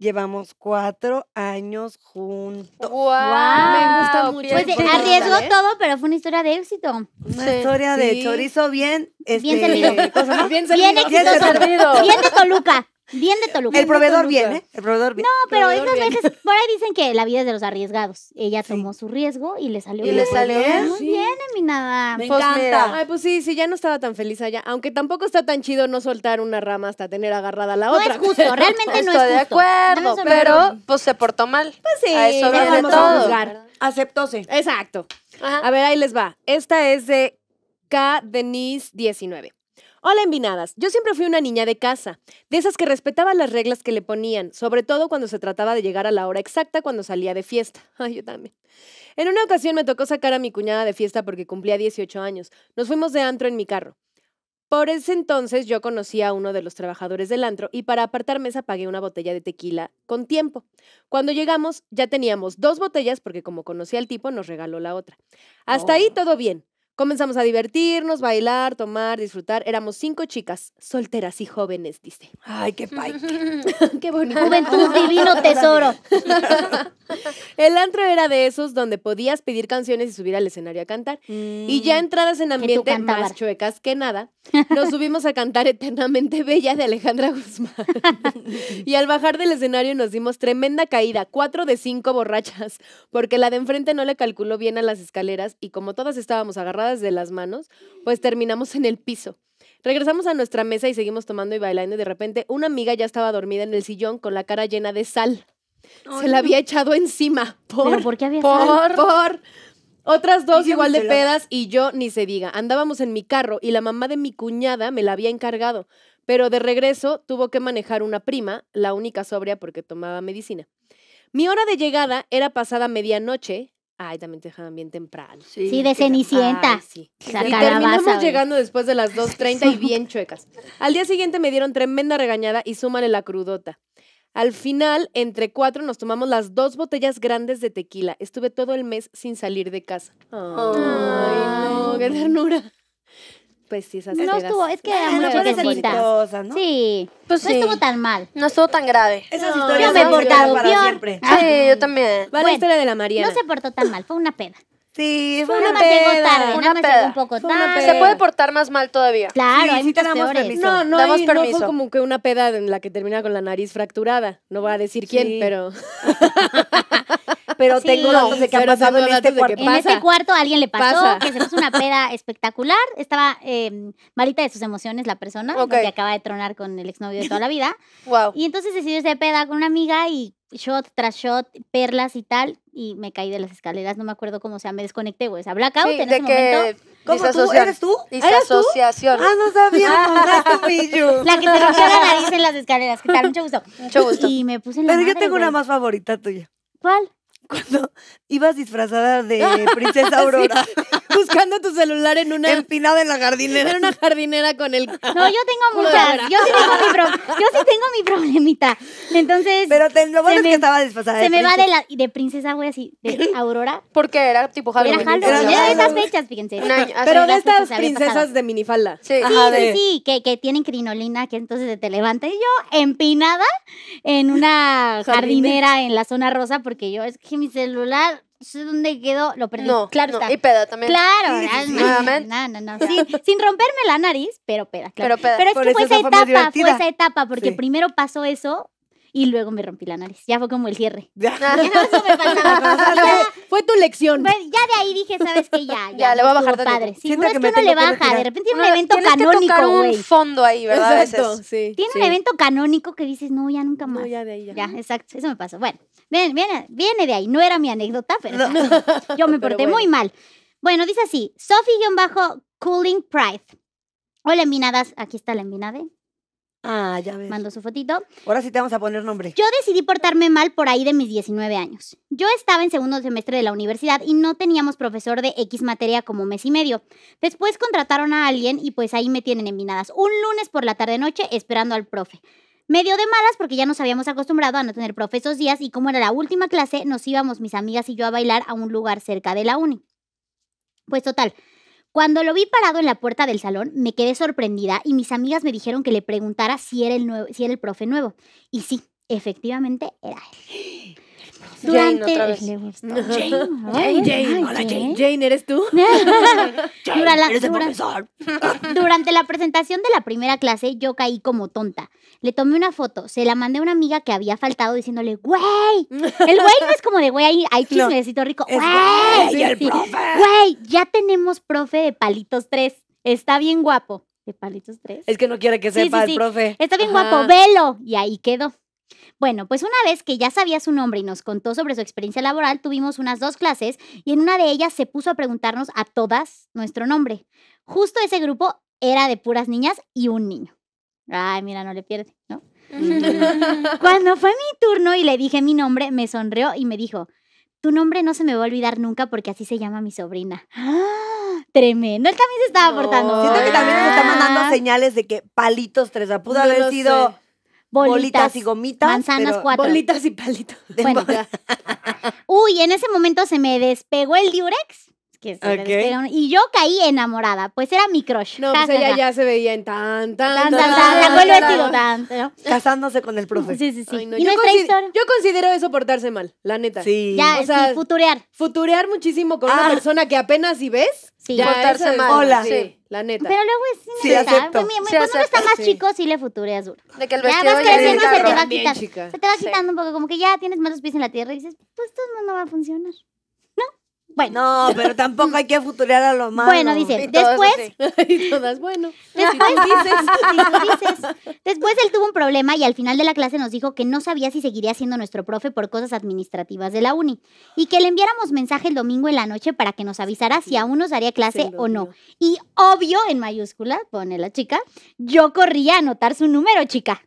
Llevamos cuatro años juntos. ¡Wow! Me gusta mucho. Pues ¿eh? arriesgó todo, pero fue una historia de éxito. Una historia de chorizo bien, este, Bien servido. Bien servido. Bien servido. Bien de Toluca. Bien de Toluca. El proveedor viene. ¿eh? El proveedor bien. No, pero esas veces, por ahí dicen que la vida es de los arriesgados. Ella tomó su riesgo y le salió bien. Y le salió muy bien, mi nada. Me pues encanta. Ay, pues sí, sí, ya no estaba tan feliz allá. Aunque tampoco está tan chido no soltar una rama hasta tener agarrada la otra. No es justo, realmente no, es justo. de acuerdo, pero pues se portó mal. Pues sí. A eso de todo. Aceptóse. Exacto. A ver, ahí les va. Esta es de K. Denise 19. Hola envinadas, yo siempre fui una niña de casa, de esas que respetaba las reglas que le ponían, sobre todo cuando se trataba de llegar a la hora exacta cuando salía de fiesta. Ay, yo también. En una ocasión me tocó sacar a mi cuñada de fiesta porque cumplía 18 años. Nos fuimos de antro en mi carro. Por ese entonces yo conocí a uno de los trabajadores del antro y para apartar mesa pagué una botella de tequila con tiempo. Cuando llegamos ya teníamos dos botellas porque como conocía al tipo nos regaló la otra. Hasta ahí oh. todo bien. Comenzamos a divertirnos, bailar, tomar, disfrutar. Éramos cinco chicas, solteras y jóvenes, dice. Ay, qué pay. qué bonito. Juventud, divino tesoro. el antro era de esos donde podías pedir canciones y subir al escenario a cantar. Y ya mm. entradas en ambiente más chuecas que nada, nos subimos a cantar Eternamente Bella de Alejandra Guzmán. y al bajar del escenario nos dimos tremenda caída, cuatro de cinco borrachas, porque la de enfrente no le calculó bien a las escaleras y como todas estábamos agarradas de las manos, pues terminamos en el piso. Regresamos a nuestra mesa y seguimos tomando y bailando y de repente una amiga ya estaba dormida en el sillón con la cara llena de sal. Se la había echado encima. ¿Por, por qué había por, Por, otras dos igual de pedas y yo ni se diga. Andábamos en mi carro y la mamá de mi cuñada me la había encargado, pero de regreso tuvo que manejar una prima, la única sobria porque tomaba medicina. Mi hora de llegada era pasada medianoche, Ay, también te dejaban bien temprano. Sí, de cenicienta. y terminamos llegando después de las 2.30 y bien chuecas. Al día siguiente me dieron tremenda regañada y súmale la crudota. Al final, entre cuatro nos tomamos las dos botellas grandes de tequila. Estuve todo el mes sin salir de casa. Ay, no, qué ternura pues sí, No estuvo, es que es muy jovencitas. ¿no? Sí, pues no estuvo tan mal. No estuvo tan grave. Esa no, historias me para siempre. Ah, sí, yo también. Va bueno, de la No se portó tan mal, fue una peda. Sí, fue una, peda. Tarde, una peda. un poco tarde. Se puede portar más mal todavía. Claro, sí, damos permiso. No, no, damos permiso. no fue como que una peda en la que termina con la nariz fracturada. No voy a decir quién, pero... pero tengo datos de que ha pasado en este cuarto. En este cuarto alguien le pasó, que se puso una peda espectacular. Estaba em, malita de sus emociones la persona, que acaba de tronar con el exnovio de toda la vida. wow. Y entonces decidió irse esa peda con una amiga y shot tras shot, perlas y tal, y me caí de las escaleras, no me acuerdo cómo, sea, me desconecté, güey, o de ese que... ¿Cómo tú? ¿Eres tú? Disasociación. ¿Eres Ah, no sabía, La que te rompió la nariz en las escaleras, ¿qué tal? Mucho gusto. Mucho gusto. Y me puse en la Pero yo tengo una más favorita tuya. ¿Cuál? cuando ibas disfrazada de princesa Aurora. buscando tu celular en una... Empinada en la jardinera. En una jardinera con el... No, yo tengo muchas. Yo sí tengo, mi, problemita. Entonces... Pero te... lo bueno es que estaba disfrazada Se me va de la... De princesa, güey, así. De Aurora. Porque era tipo Halloween. Era Halloween. Era de esas fechas, fíjense. Pero de estas princesas de minifalda. Sí, sí, sí, sí que, que, tienen crinolina, que entonces te levantas Y yo empinada en una jardinera en la zona rosa porque yo es que mi celular, sé dónde quedó, lo perdí. No, claro. No. Está. Y peda también. Claro, realmente. nuevamente. No, no, no. Sin, romperme la nariz, pero peda, claro. Pero, es que fue esa etapa, fue esa etapa, porque primero pasó eso y luego me rompí la nariz. Ya fue como el cierre. Ya. fue tu lección. ya de ahí dije, ¿sabes que Ya, ya. le va a bajar de padre. Sí, no es que No le baja. De repente tiene un evento canónico. Que tocar un fondo ahí, ¿verdad? Sí, tiene un evento canónico que dices, no, ya nunca más. No, ya de ahí ya. Ya, exacto. Eso me pasó. Bueno. Viene, de ahí. No era mi anécdota, pero yo me porté muy mal. Bueno, dice así: Sophie-Cooling Pride. Hola, envinadas. Aquí está la envinade. Ah, ya ves. Mando su fotito. Ahora sí te vamos a poner nombre. Yo decidí portarme mal por ahí de mis 19 años. Yo estaba en segundo semestre de la universidad y no teníamos profesor de X materia como mes y medio. Después contrataron a alguien y pues ahí me tienen envinadas. Un lunes por la tarde-noche esperando al profe. Medio de malas porque ya nos habíamos acostumbrado a no tener profe esos días y como era la última clase, nos íbamos mis amigas y yo a bailar a un lugar cerca de la uni. Pues total, cuando lo vi parado en la puerta del salón, me quedé sorprendida y mis amigas me dijeron que le preguntara si era el, nuevo, si era el profe nuevo. Y sí, efectivamente era él. Durante Jane, otra vez. Jane, Jane, Jane, hola Jane. Jane, ¿eres tú? eres el profesor. Durante la presentación de la primera clase yo caí como tonta. Le tomé una foto, se la mandé a una amiga que había faltado diciéndole, güey. El güey no es como de güey, ahí hay chismecito rico. Güey, Güey, ya tenemos profe de palitos 3. Está bien guapo. De palitos tres Es que no quiere que sepa el profe. Está bien guapo, velo. Y ahí quedó. Bueno, pues una vez que ya sabía su nombre y nos contó sobre su experiencia laboral, tuvimos unas dos clases y en una de ellas se puso a preguntarnos a todas nuestro nombre. Justo ese grupo era de puras niñas y un niño. Ay, mira, no le pierde, ¿no? Cuando fue mi turno y le dije mi nombre, me sonrió y me dijo, tu nombre no se me va a olvidar nunca porque así se llama mi sobrina. ¡Ah! Tremendo, él también se estaba portando. Siento que también le está mandando ah. señales de que palitos, tres, pudo haber sido bolitas, y gomitas. Manzanas cuatro. Bolitas y palitos. Bueno. Uy, en ese momento se me despegó el diurex. Que se y yo caí enamorada, pues era mi crush. No, pues ella ya se veía en tan, tan, tan, tan, tan, Casándose con el profe. Sí, sí, sí. yo, yo considero eso portarse mal, la neta. Sí. Ya, o sea, sí, futurear. Futurear muchísimo con una ah. persona que apenas si ves. Sí. portarse mal. Hola. Sí. La neta. Pero luego es sí, neta. Pues, mi, mi, sí, cuando uno está más chico, sí le futureas Azul. De que el vestido ya vas creciendo, se te va quitando. Se te va quitando un poco, como que ya tienes más los pies en la tierra y dices, pues esto no, no va a funcionar. No, pero tampoco hay que futurear a lo malo. Bueno, dice, después... Y todas, bueno. Después, después él tuvo un problema y al final de la clase nos dijo que no sabía si seguiría siendo nuestro profe por cosas administrativas de la uni y que le enviáramos mensaje el domingo en la noche para que nos avisara si aún nos daría clase o no. Y obvio, en mayúsculas, pone la chica, yo corría a anotar su número, chica.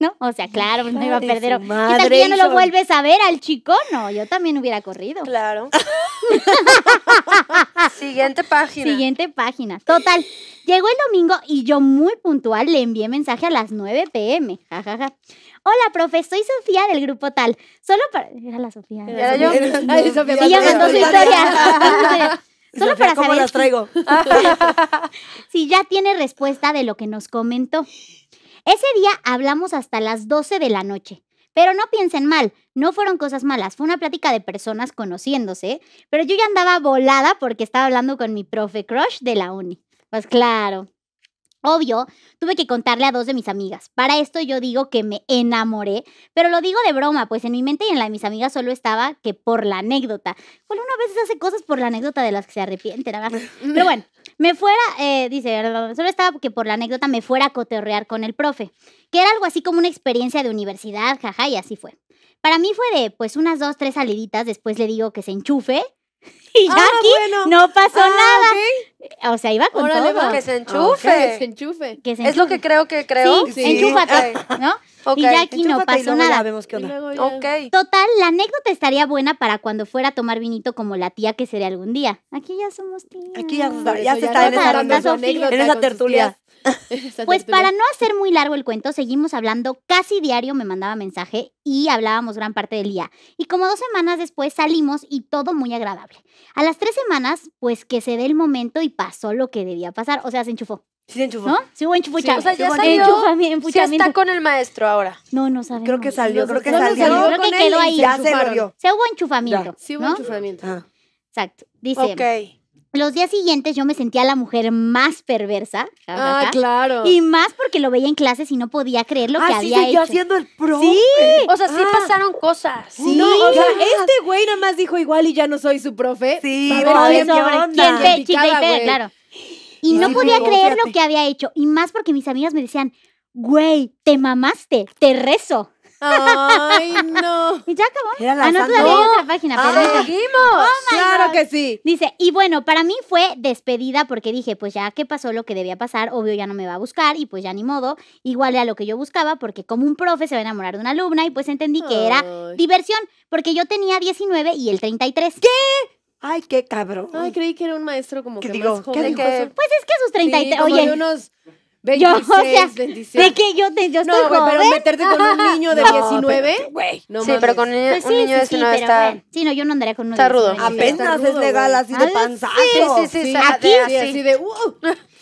¿no? O sea, claro, no iba a perder. ¿Qué tal ya no lo vuelves a ver al chico? No, yo también hubiera corrido. Claro. Siguiente página. Siguiente página. Total. Llegó el domingo y yo muy puntual le envié mensaje a las 9 pm. Jajaja. Hola, profe, soy Sofía del grupo tal. Solo para. Era la Sofía. Era, yo. Sofía. mandó su historia. Solo para saber. ¿Cómo las traigo? si ya tiene respuesta de lo que nos comentó. Ese día hablamos hasta las 12 de la noche. Pero no piensen mal, no fueron cosas malas, fue una plática de personas conociéndose, pero yo ya andaba volada porque estaba hablando con mi profe crush de la uni. Pues claro, Obvio, tuve que contarle a dos de mis amigas. Para esto yo digo que me enamoré, pero lo digo de broma, pues en mi mente y en la de mis amigas solo estaba que por la anécdota. Bueno, una vez hace cosas por la anécdota de las que se arrepienten, ¿verdad? Pero bueno, me fuera, eh, dice, solo estaba que por la anécdota me fuera a cotorrear con el profe, que era algo así como una experiencia de universidad, jaja, y así fue. Para mí fue de, pues, unas dos, tres saliditas, después le digo que se enchufe, y ya ah, aquí no pasó ah, nada. O sea, iba con Órale, todo. que se enchufe. se enchufe. Que se enchufe. Es lo que creo que creo. Sí, sí. enchúfate, ¿no? Y ya aquí no pasó nada. vemos qué onda. Okay. Total, la anécdota estaría buena para cuando fuera a tomar vinito como la tía que seré algún día. Aquí ya somos tías. Aquí ya, ya, ya se está, está en, esa, en esa tertulia. pues para no hacer muy largo el cuento, seguimos hablando casi diario, me mandaba mensaje y hablábamos gran parte del día. Y como dos semanas después salimos y todo muy agradable. A las tres semanas, pues que se ve el momento y pasó lo que debía pasar, o sea, se enchufó. Sí se enchufó. ¿No? Sí hubo enchufucha. o ya salió. está con el maestro ahora. No, no sabemos. Creo que salió, creo que salió. Creo que quedó ahí. Ya se volvió Se hubo enchufamiento. Sí hubo enchufamiento. Exacto. Dice. Ok. Los días siguientes yo me sentía la mujer más perversa. ah, claro. Y más porque lo veía en clases y no podía creer lo ah, que había hecho. Ah, sí, yo haciendo el profe. Sí. O sea, sí ah. pasaron cosas. Sí. No, o sea, este güey nada más dijo igual y ya no soy su profe. Sí. Bien, no, chica y claro. Y no podía creer lo que había hecho. Y más porque mis amigas me decían, güey, te mamaste, te rezo. Ay, no. ¿Y ya acabó? Era la ah, no, todavía hay otra página, pero ah, seguimos. Oh, claro que sí. Dice, y bueno, para mí fue despedida porque dije, pues ya que pasó lo que debía pasar, obvio ya no me va a buscar y pues ya ni modo. Igual era lo que yo buscaba porque como un profe se va a enamorar de una alumna y pues entendí que era diversión porque yo tenía 19 y el 33. ¿Qué? Ay, qué cabrón. Ay, creí que era un maestro como que más joven. ¿Qué, Pues es que sus 33, oye. unos yo, o sea, De que yo, te, yo no, güey, pero meterte con un niño de 19, güey. No sí, mames. pero con un niño pues de 19 está... sí, no, yo no andaría con un niño Está rudo. Apenas es legal, así de ah, panzazo. Sí, sí, sí. Aquí, así de...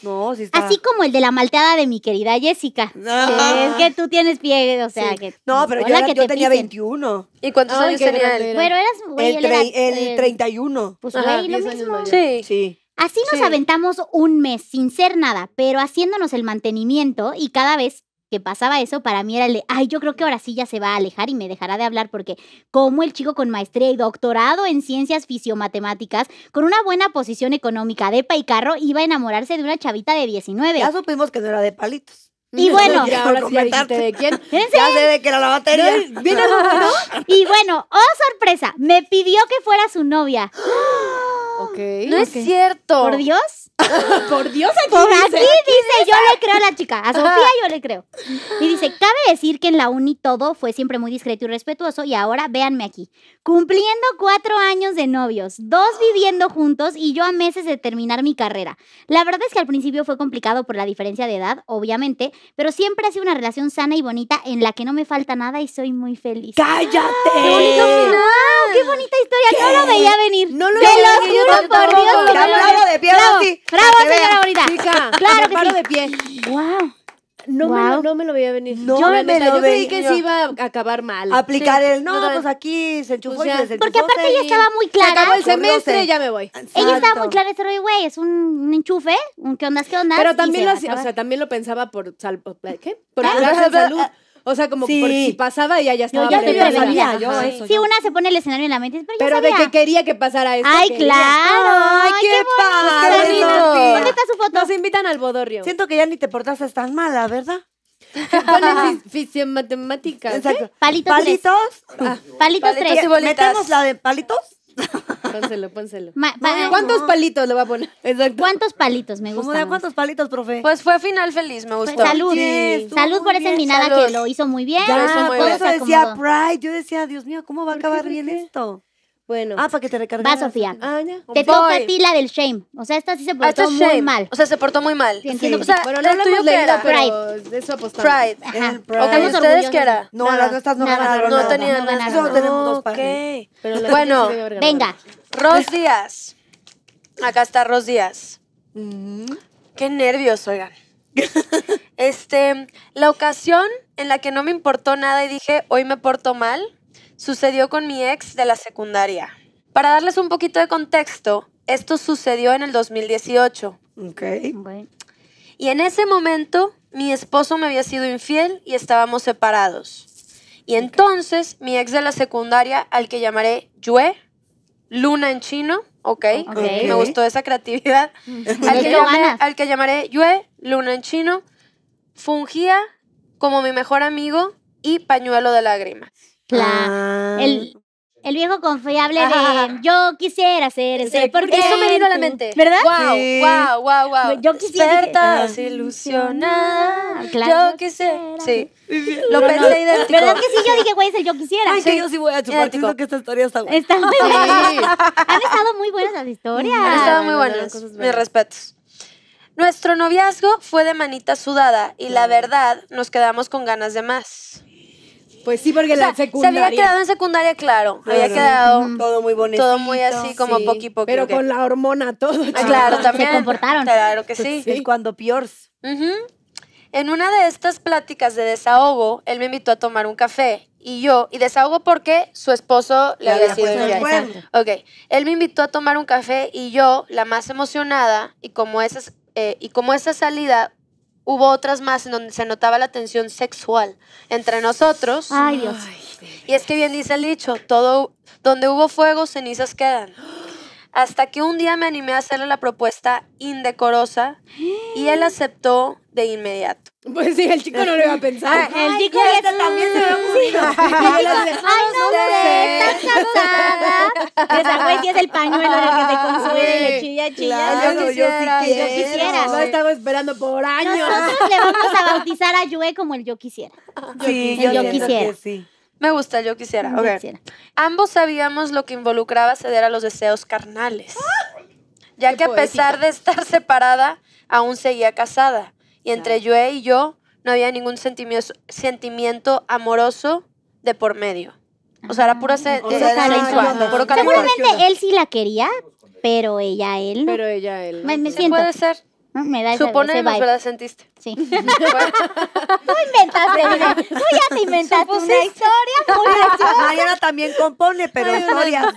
No, sí está. Así como el de la malteada de mi querida Jessica. es que tú tienes pie, o sea, que. No, pero yo, que tenía 21. ¿Y cuántos años tenía él? Bueno, eras el, 31. Pues es lo mismo. Sí. Sí. Así nos aventamos un mes sin ser nada, pero haciéndonos el mantenimiento y cada vez que pasaba eso, para mí era el de, ay, yo creo que ahora sí ya se va a alejar y me dejará de hablar porque como el chico con maestría y doctorado en ciencias fisiomatemáticas, con una buena posición económica de y carro, iba a enamorarse de una chavita de 19. Ya supimos que no era de palitos. Y bueno, ya, de quién. Ya sé de que era la batería. y bueno, oh sorpresa, me pidió que fuera su novia. ¡Ah! No es cierto. ¿Por Dios? Por Dios, aquí dice, dice, yo le creo a la chica, a Sofía yo le creo. Y dice, cabe decir que en la uni todo fue siempre muy discreto y respetuoso y ahora véanme aquí, cumpliendo cuatro años de novios, dos viviendo juntos y yo a meses de terminar mi carrera. La verdad es que al principio fue complicado por la diferencia de edad, obviamente, pero siempre ha sido una relación sana y bonita en la que no me falta nada y soy muy feliz. ¡Cállate! ¡Qué bonita historia! No lo veía venir. No lo veía venir. lo juro por Dios. Que no de pie, no. ¡Bravo, señora bonita! claro de pie. ¡Wow! No, me, lo- no me lo veía venir. No yo, me yo creí que se iba a acabar mal. Aplicar el, no, pues aquí se enchufó Porque aparte ella estaba muy clara. Se acabó el semestre, ya me voy. Ella estaba muy clara, ese rollo, güey, es un, enchufe, un qué onda, qué onda. Pero también lo, o sea, también lo pensaba por, sal- ¿qué? por la ah, ah, ah, salud. O sea, como sí. si pasaba y ya estaba. No, sabía, yo Sí, una se pone el escenario en la mente, pero, pero de que quería que pasara eso. Ay, claro. Ay, qué, padre. ¿Dónde está su foto? Nos invitan al bodorrio. Siento que ya ni te portaste tan mala, ¿verdad? Física en matemáticas? Exacto. ¿Palitos? ¿Palitos? Palitos tres. ¿Metemos la de palitos? Pónselo, pónselo. ¿Cuántos palitos le va a poner? ¿Cuántos palitos me gusta? ¿Cómo cuántos palitos, profe? Pues fue final feliz, me gustó. Pues salud. salud por esa minada que lo hizo muy bien. por eso decía Pride, yo decía, Dios mío, ¿cómo va a acabar bien esto? Bueno. Ah, para que te recargues. Va, Sofía. Ah, te toca a ti la del shame. O sea, esta sí se ah, portó muy mal. O sea, se portó muy mal. Sí, entiendo. O sea, bueno, no lo hemos que Pride. de Pride. Pride. ¿Ustedes qué era? No, no las nuestras no nada, ganaron. No, no tenían nada. No, tenemos dos Bueno, venga. Ros Díaz. Acá está Ros Díaz. Mm. Qué nervios, oigan. este, la ocasión en la que no me importó nada y dije, hoy me porto mal sucedió con mi ex de la secundaria. Para darles un poquito de contexto, esto sucedió en el 2018. Ok. Y en ese momento, mi esposo me había sido infiel y estábamos separados. Y entonces, mi ex de la secundaria, al que llamaré Yue, Luna en chino, ok, me gustó esa creatividad, al, que llamaré Yue, Luna en chino, fungía como mi mejor amigo y pañuelo de lágrimas. Ah. el, viejo confiable de yo quisiera ser ese sí, porque eso me vino a la mente. ¿Verdad? Wow, wow, wow, wow. Yo quisiera Desperta, ah, desilusionada. Claro. Yo quisiera. Sí. Lo pensé idéntico. ¿Verdad que sí? Yo dije, güey, es el yo quisiera. Ay, que yo sí voy a chupar. Siento que esta historia está buena. Está muy buena. Han estado muy buenas las historias. Han estado muy buenas. buenas. Mis respetos. Nuestro noviazgo fue de manita sudada y la verdad nos quedamos con ganas de más. Pues sí, porque la secundaria. Se había quedado en secundaria, claro. Había quedado. Todo muy bonito. Todo muy así, como poquito Pero con la hormona todo. Ah, claro, también. Se comportaron. Claro que pues sí. Y cuando piors. En una de estas pláticas de desahogo, él me invitó a tomar un café. Y yo, y desahogo porque su esposo le había sido Ok, él me invitó a tomar un café y yo, la más emocionada, y como esas, eh, y como esa salida hubo otras más en donde se notaba la tensión sexual entre nosotros. Ay, Dios. y es que bien dice el dicho, todo donde hubo fuego, cenizas quedan. Hasta que un día me animé a hacerle la propuesta indecorosa y él aceptó de inmediato. Pues sí, el chico no lo iba a pensar. Ah, el chico este ya también se va a Ay, no sé, está Esa güey sí es el pañuelo del que te consuela y chilla, chilla. yo quisiera. Yo quisiera. Yo estaba esperando por años. Nosotros le vamos a bautizar a Yue como el yo quisiera. Sí, el yo, quisiera. Que sí. Me gusta, yo quisiera. Ambos sabíamos lo que involucraba ceder a los deseos carnales, ya que a pesar de estar separada, aún seguía casada. Y entre Yue y yo no había ningún sentimiento amoroso de por medio. O sea, era pura ah. sed. Seguramente él sí la quería, pero ella, él. Pero ella, él. Puede ser. Me da Suponemos, ese ¿verdad? Sentiste. Sí. tú inventaste, tú ya te inventaste una historia Mariana también compone, pero historias. no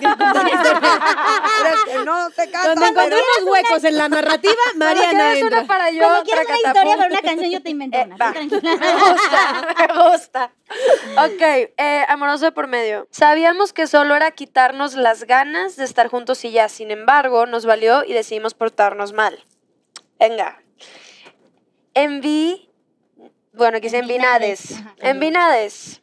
te canta. Donde encontramos huecos en la narrativa, Mariana entra. Una para yo, Cuando quieres una historia para una canción, yo te invento una. Me gusta, me gusta. Ok, eh, amoroso de por medio. Sabíamos que solo era quitarnos las ganas de estar juntos y ya. Sin embargo, nos valió y decidimos portarnos mal. Venga. Envi. Bueno, aquí vinades. Envinades. Envinades.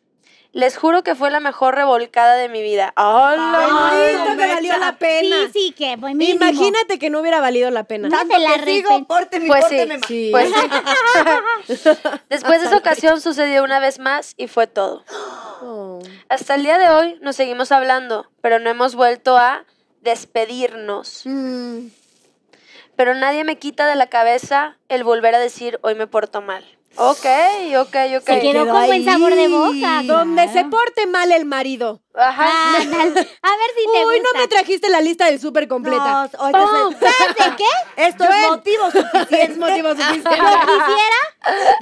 Les juro que fue la mejor revolcada de mi vida. ¡Hola! Bonito que valió la pena. Sí, sí, que Imagínate que no hubiera valido la pena. No te la digo, pórteme, pues Pues Después de esa ocasión sucedió una vez más y fue todo. Oh. Hasta el día de hoy nos seguimos hablando, pero no hemos vuelto a despedirnos. Mm pero nadie me quita de la cabeza el volver a decir hoy me porto mal. Ok, ok, ok. Se quedó con buen sabor de boca. Donde se porte mal el marido. Ajá. a ver si te Uy, Hoy no me trajiste la lista del súper completa. No, oye, pues, qué? Esto es motivo suficiente. Es motivo ¿Yo quisiera?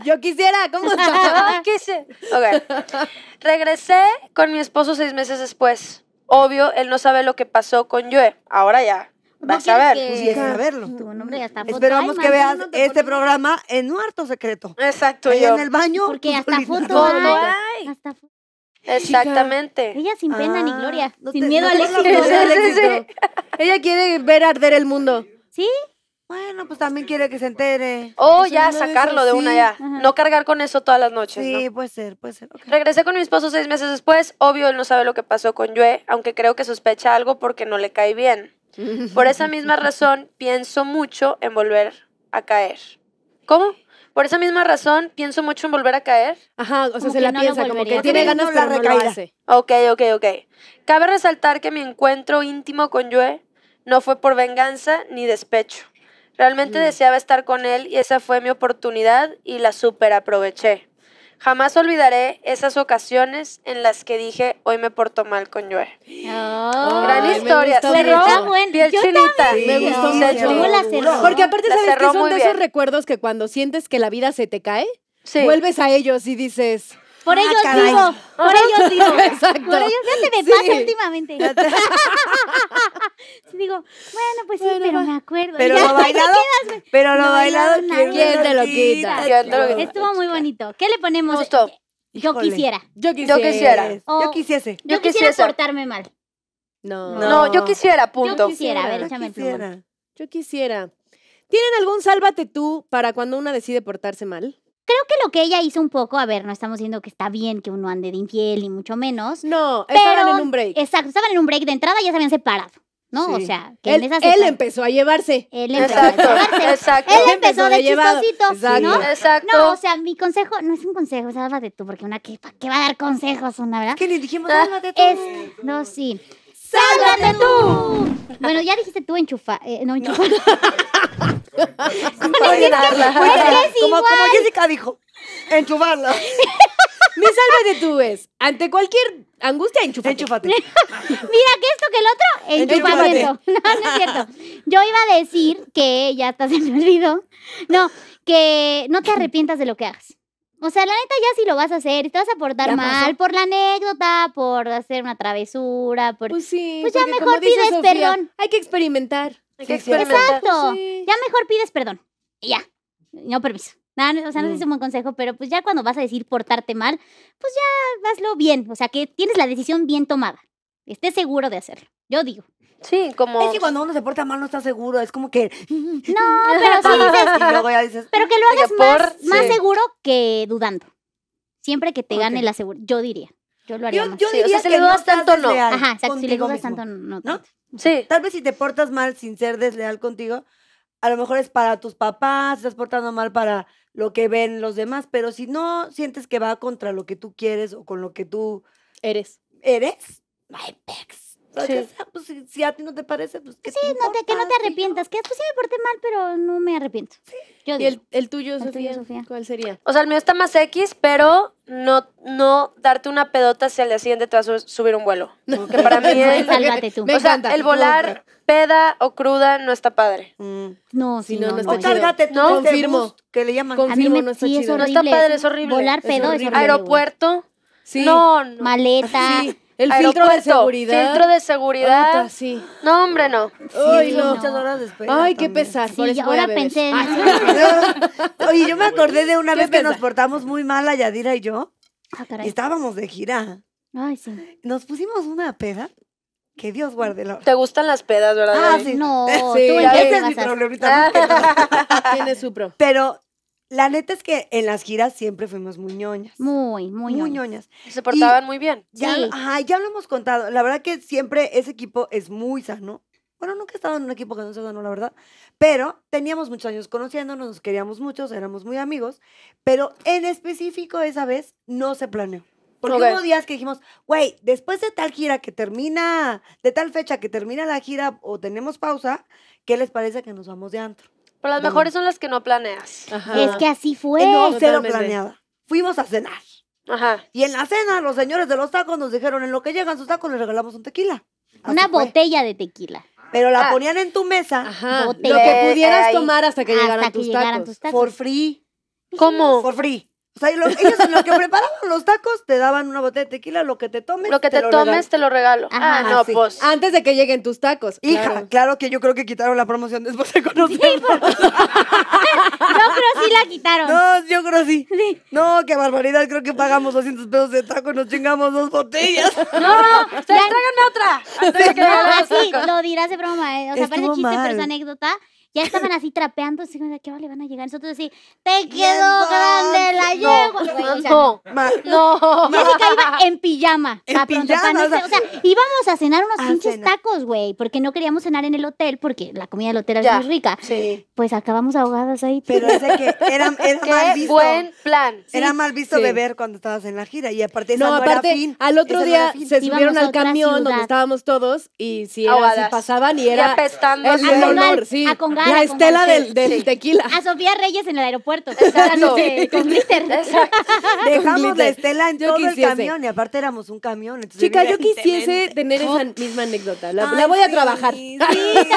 Yo quisiera. ¿Cómo está? Quise. Ok. Regresé con mi esposo seis meses después. Obvio, él no sabe lo que pasó con Yue. Ahora ya, vas a ver. Pues, a verlo. Nombre, Esperamos que veas este programa en un harto secreto. Exacto. Y en el baño. Pues, hasta foto Exactamente. Ella sin pena ni gloria. Ah, sin miedo al éxito. Ella quiere ver arder el mundo. ¿Sí? Bueno, pues también quiere que se entere. O oh, pues ya sacarlo de una ya. No cargar con eso todas las noches. Sí, puede ser, puede ser. Regresé con mi esposo seis meses después. Obvio, él no sabe lo que pasó con Yue, aunque creo que sospecha algo porque no le cae bien. Por esa misma razón pienso mucho en volver a caer. ¿Cómo? Por esa misma razón pienso mucho en volver a caer. Ajá, o sea, se la piensa, como que tiene ganas de no Ok, ok, ok. Cabe resaltar que mi encuentro íntimo con Yue no fue por venganza ni despecho. Realmente mm. deseaba estar con él y esa fue mi oportunidad y la super aproveché. Jamás olvidaré esas ocasiones en las que dije, hoy me porto mal con Joe. Ah, Gran historia. Me cerró, bien. piel yo me gustó mucho. Porque aparte, ¿sabes que son de esos recuerdos que cuando sientes que la vida se te cae, vuelves a ellos y dices... Por ah, ellos digo, por ellos digo. Exacto. Por ellos, ya te me pasa últimamente. digo, bueno, pues sí, pero me acuerdo. Pero lo bailado, pero no, bailado, ¿quién, te lo quita? Estuvo muy bonito. ¿Qué le ponemos? Justo. Eh, yo quisiera. Yo quisiera. Yo quisiera. yo quisiese. quisiera portarme mal. No. No, yo quisiera, punto. Yo quisiera, a ver, échame el Yo quisiera. ¿Tienen algún sálvate tú para cuando una decide portarse mal? creo que lo que ella hizo un poco, a ver, no estamos diciendo que está bien que uno ande de infiel y mucho menos. No, estaban en un break. Exacto, estaban en un break de entrada y ya se habían separado. ¿no? O sea, que él, en esas él empezó a llevarse. Él empezó exacto, a llevarse. Exacto. Él empezó, de chistosito, exacto. ¿no? Exacto. No, o sea, mi consejo no es un consejo, es de tú, porque una que, va a dar consejos una, verdad? Que le dijimos, ah. de tú. no, sí. ¡Sálvate tú! Bueno, ya dijiste tú enchufa. Eh, no, enchufa. No. Pues es como, como Jessica dijo, enchufarla. Mi sálvate tú es, ante cualquier angustia, enchúfate. Enchúfate. Mira, que esto que el otro, enchufamiento. No, no es cierto. Yo iba a decir que, ya estás en el olvido. no, que no te arrepientas de lo que hagas. O sea, la neta ya si sí lo vas a hacer, te vas a portar mal por la anécdota, por hacer una travesura, por... Pues, pues ya mejor pides perdón. Hay que experimentar. Hay que experimentar. Exacto. Ya mejor pides perdón. Y ya. No permiso. o sea, no sé si es mm. un buen consejo, pero pues ya cuando vas a decir portarte mal, pues ya hazlo bien. O sea, que tienes la decisión bien tomada. Estés seguro de hacerlo. Yo digo. Sí, como. Es que cuando uno se porta mal no está seguro, es como que. No, pero sí dices. pero que lo hagas más, por... más seguro que dudando. Siempre que te gane la seguridad. Yo diría. Yo lo haría. Yo, diría que si le dudas tanto, no. Ajá, exacto. Si le dudas tanto, no. Sí. Tal vez si te portas mal sin ser desleal contigo, a lo mejor es para tus papás, estás portando mal para lo que ven los demás, pero si no sientes que va contra lo que tú quieres o con lo que tú eres, eres, sí. pues, si, a ti no te parece, pues que Sí, no te, que no te arrepientas, que pues, sí me porté mal, pero no me arrepiento. ¿Y el, el, tuyo, Sofía, ¿Cuál sería? O sea, el mío está más X, pero no, no darte una pedota si al día siguiente te vas a subir un vuelo. No. Que para mí es... o sea, el volar peda o cruda no está padre. Mm. No, sí, si no, no, O confirmo. que le llaman. Confirmo, no está No está padre, es horrible. Volar pedo es horrible. Aeropuerto. No, no. Maleta. El filtro de seguridad. Filtro de seguridad. sí. No, hombre, no. Ay, no. Muchas horas después. Ay, qué pesar. Sí, ahora pensé. En... Oye, yo me acordé de una vez que nos portamos muy mal a Yadira y yo. Ah, caray. estábamos de gira. Ay, sí. Nos pusimos una peda. Que Dios guarde la... ¿Te gustan las pedas, verdad? Ah, sí. No, sí. ese es mi problemita. Tiene su pro. Pero la neta es que en las giras siempre fuimos muy ñoñas. Muy, muy, ñoñas. Se portaban muy bien. Ya, ya lo hemos contado. La verdad que siempre ese equipo es muy sano. Bueno, nunca he estado en un equipo que no se sano, la verdad. Pero teníamos muchos años conociéndonos, nos queríamos muchos, éramos muy amigos. Pero en específico esa vez no se planeó. Porque hubo días que dijimos, güey, después de tal gira que termina, de tal fecha que termina la gira o tenemos pausa, ¿qué les parece que nos vamos de antro? las mejores son las que no planeas. Es que así fue. Eh, no, cero planeada. Fuimos a cenar. Ajá. Y en la cena, los señores de los tacos nos dijeron, en lo que llegan sus tacos, les regalamos un tequila. Una botella de tequila. Pero la ah. ponían en tu mesa. Ajá. Lo que eh, pudieras tomar hasta que, llegaran, tus llegaran, tus tacos. For free. ¿Cómo? Por free. O sea, ellos en lo que preparaban los tacos te daban una botella de tequila, lo que te tomes. Lo que te, tomes te lo regalo. ah, no, pues. Antes de que lleguen tus tacos. Hija, claro. que yo creo que quitaron la promoción después de conocer. Sí, por... yo creo sí la quitaron. No, yo creo sí. sí. No, qué barbaridad, creo que pagamos 200 pesos de taco y nos chingamos dos botellas. no, no, tráiganme otra. Antes así, lo dirás de broma, eh. O sea, parece chiste, pero es anécdota ya estaban así trapeando, así, qué vale, le van a llegar? Nosotros así, te quedo grande la yegua. No, no, no. Jessica iba en pijama. En pijama. O sea, íbamos a cenar unos pinches tacos, güey, porque no queríamos cenar en el hotel, porque la comida del hotel era muy rica. Sí. Pues acabamos ahogadas ahí. Pero es que era, mal visto. buen plan. Era mal visto beber cuando estabas en la gira y aparte no, aparte, al otro día se subieron al camión donde estábamos todos y si pasaban y era... Y apestando. un La estela del, tequila. A Sofía Reyes en el aeropuerto. Ah, eh, con glitter. Dejamos la estela en todo el camión y aparte éramos un camión. Chica, yo quisiese tener esa misma anécdota. La, voy a trabajar. Sí, voy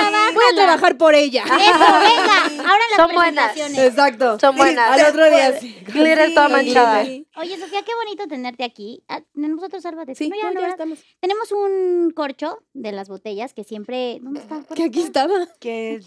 a trabajar por ella. Eso, venga. Ahora las Son buenas. Exacto. Son buenas. Al otro día. Glitter toda manchada. Oye, Sofía, qué bonito tenerte aquí. Tenemos ah, otros árboles Sí, no, Tenemos un corcho de las botellas que siempre. ¿Dónde está? Que aquí estaba. Que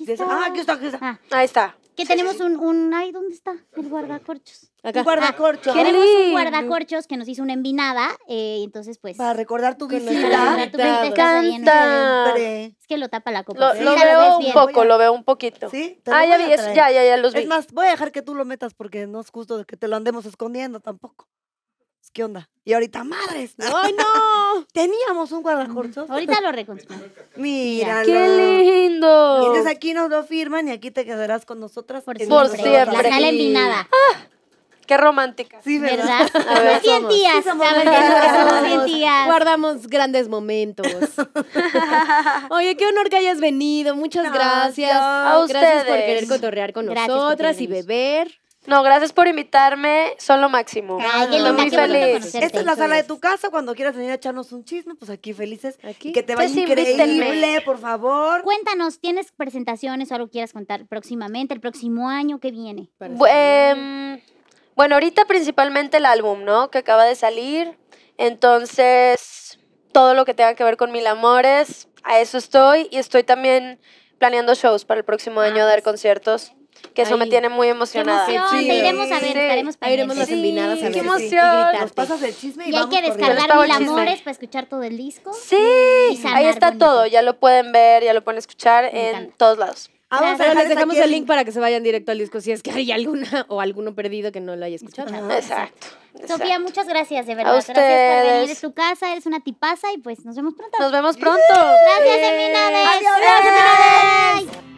aquí está, aquí está. Ahí está. Que tenemos un, un. Ay, ¿dónde está? El guardacorchos. Acá. Un guardacorchos. Ah, tenemos un guardacorchos que nos hizo una envinada. Eh, entonces, pues. Para recordar tu visita. para es que lo tapa la copa. Lo, veo un poco, lo veo un poquito. ¿Sí? Ah, ya vi, ya, ya, ya los vi. Es más, voy a dejar que tú lo metas porque no es justo que te lo andemos escondiendo tampoco. ¿qué onda? Y ahorita, madres, ¡ay no! Teníamos un guardacorchos. Ahorita lo reconstruimos. Mira. ¡Qué lindo! Y entonces aquí nos lo firman y aquí te quedarás con nosotras. Por siempre. Por siempre. La sala envinada. Ah, qué romántica. Sí, ¿verdad? ¿verdad? 100 días. Somos 100 días. Guardamos grandes momentos. Oye, qué honor que hayas venido. Muchas gracias. A ustedes. Gracias por querer cotorrear con nosotras y beber. No, gracias por invitarme, son lo máximo. Ay, muy feliz. Esta es la sala de tu casa, cuando quieras venir a echarnos un chisme, pues aquí felices. Aquí. Que te vaya increíble, por favor. Cuéntanos, ¿tienes presentaciones o algo quieras contar próximamente, el próximo año que viene? Em, bueno, ahorita principalmente el álbum, ¿no? Que acaba de salir. Entonces, todo lo que tenga que ver con Mil Amores, a eso estoy. Y estoy también planeando shows para el próximo año, ah, dar pues, conciertos. Que eso me tiene muy emocionada. Qué emoción, te iremos a ver, estaremos Ahí iremos las combinadas a ver. qué emoción. Nos pasas el chisme y, hay que descargar mil amores para escuchar todo el disco. Sí, ahí está todo. Ya lo pueden ver, ya lo pueden escuchar en todos lados. Ah, vamos les dejamos el link para que se vayan directo al disco si es que hay alguna o alguno perdido que no lo haya escuchado. Exacto. Sofía, muchas gracias, de verdad. gracias por venir de tu casa, eres una tipaza y pues nos vemos pronto. Nos vemos pronto. Gracias, Emina. Adiós. Gracias,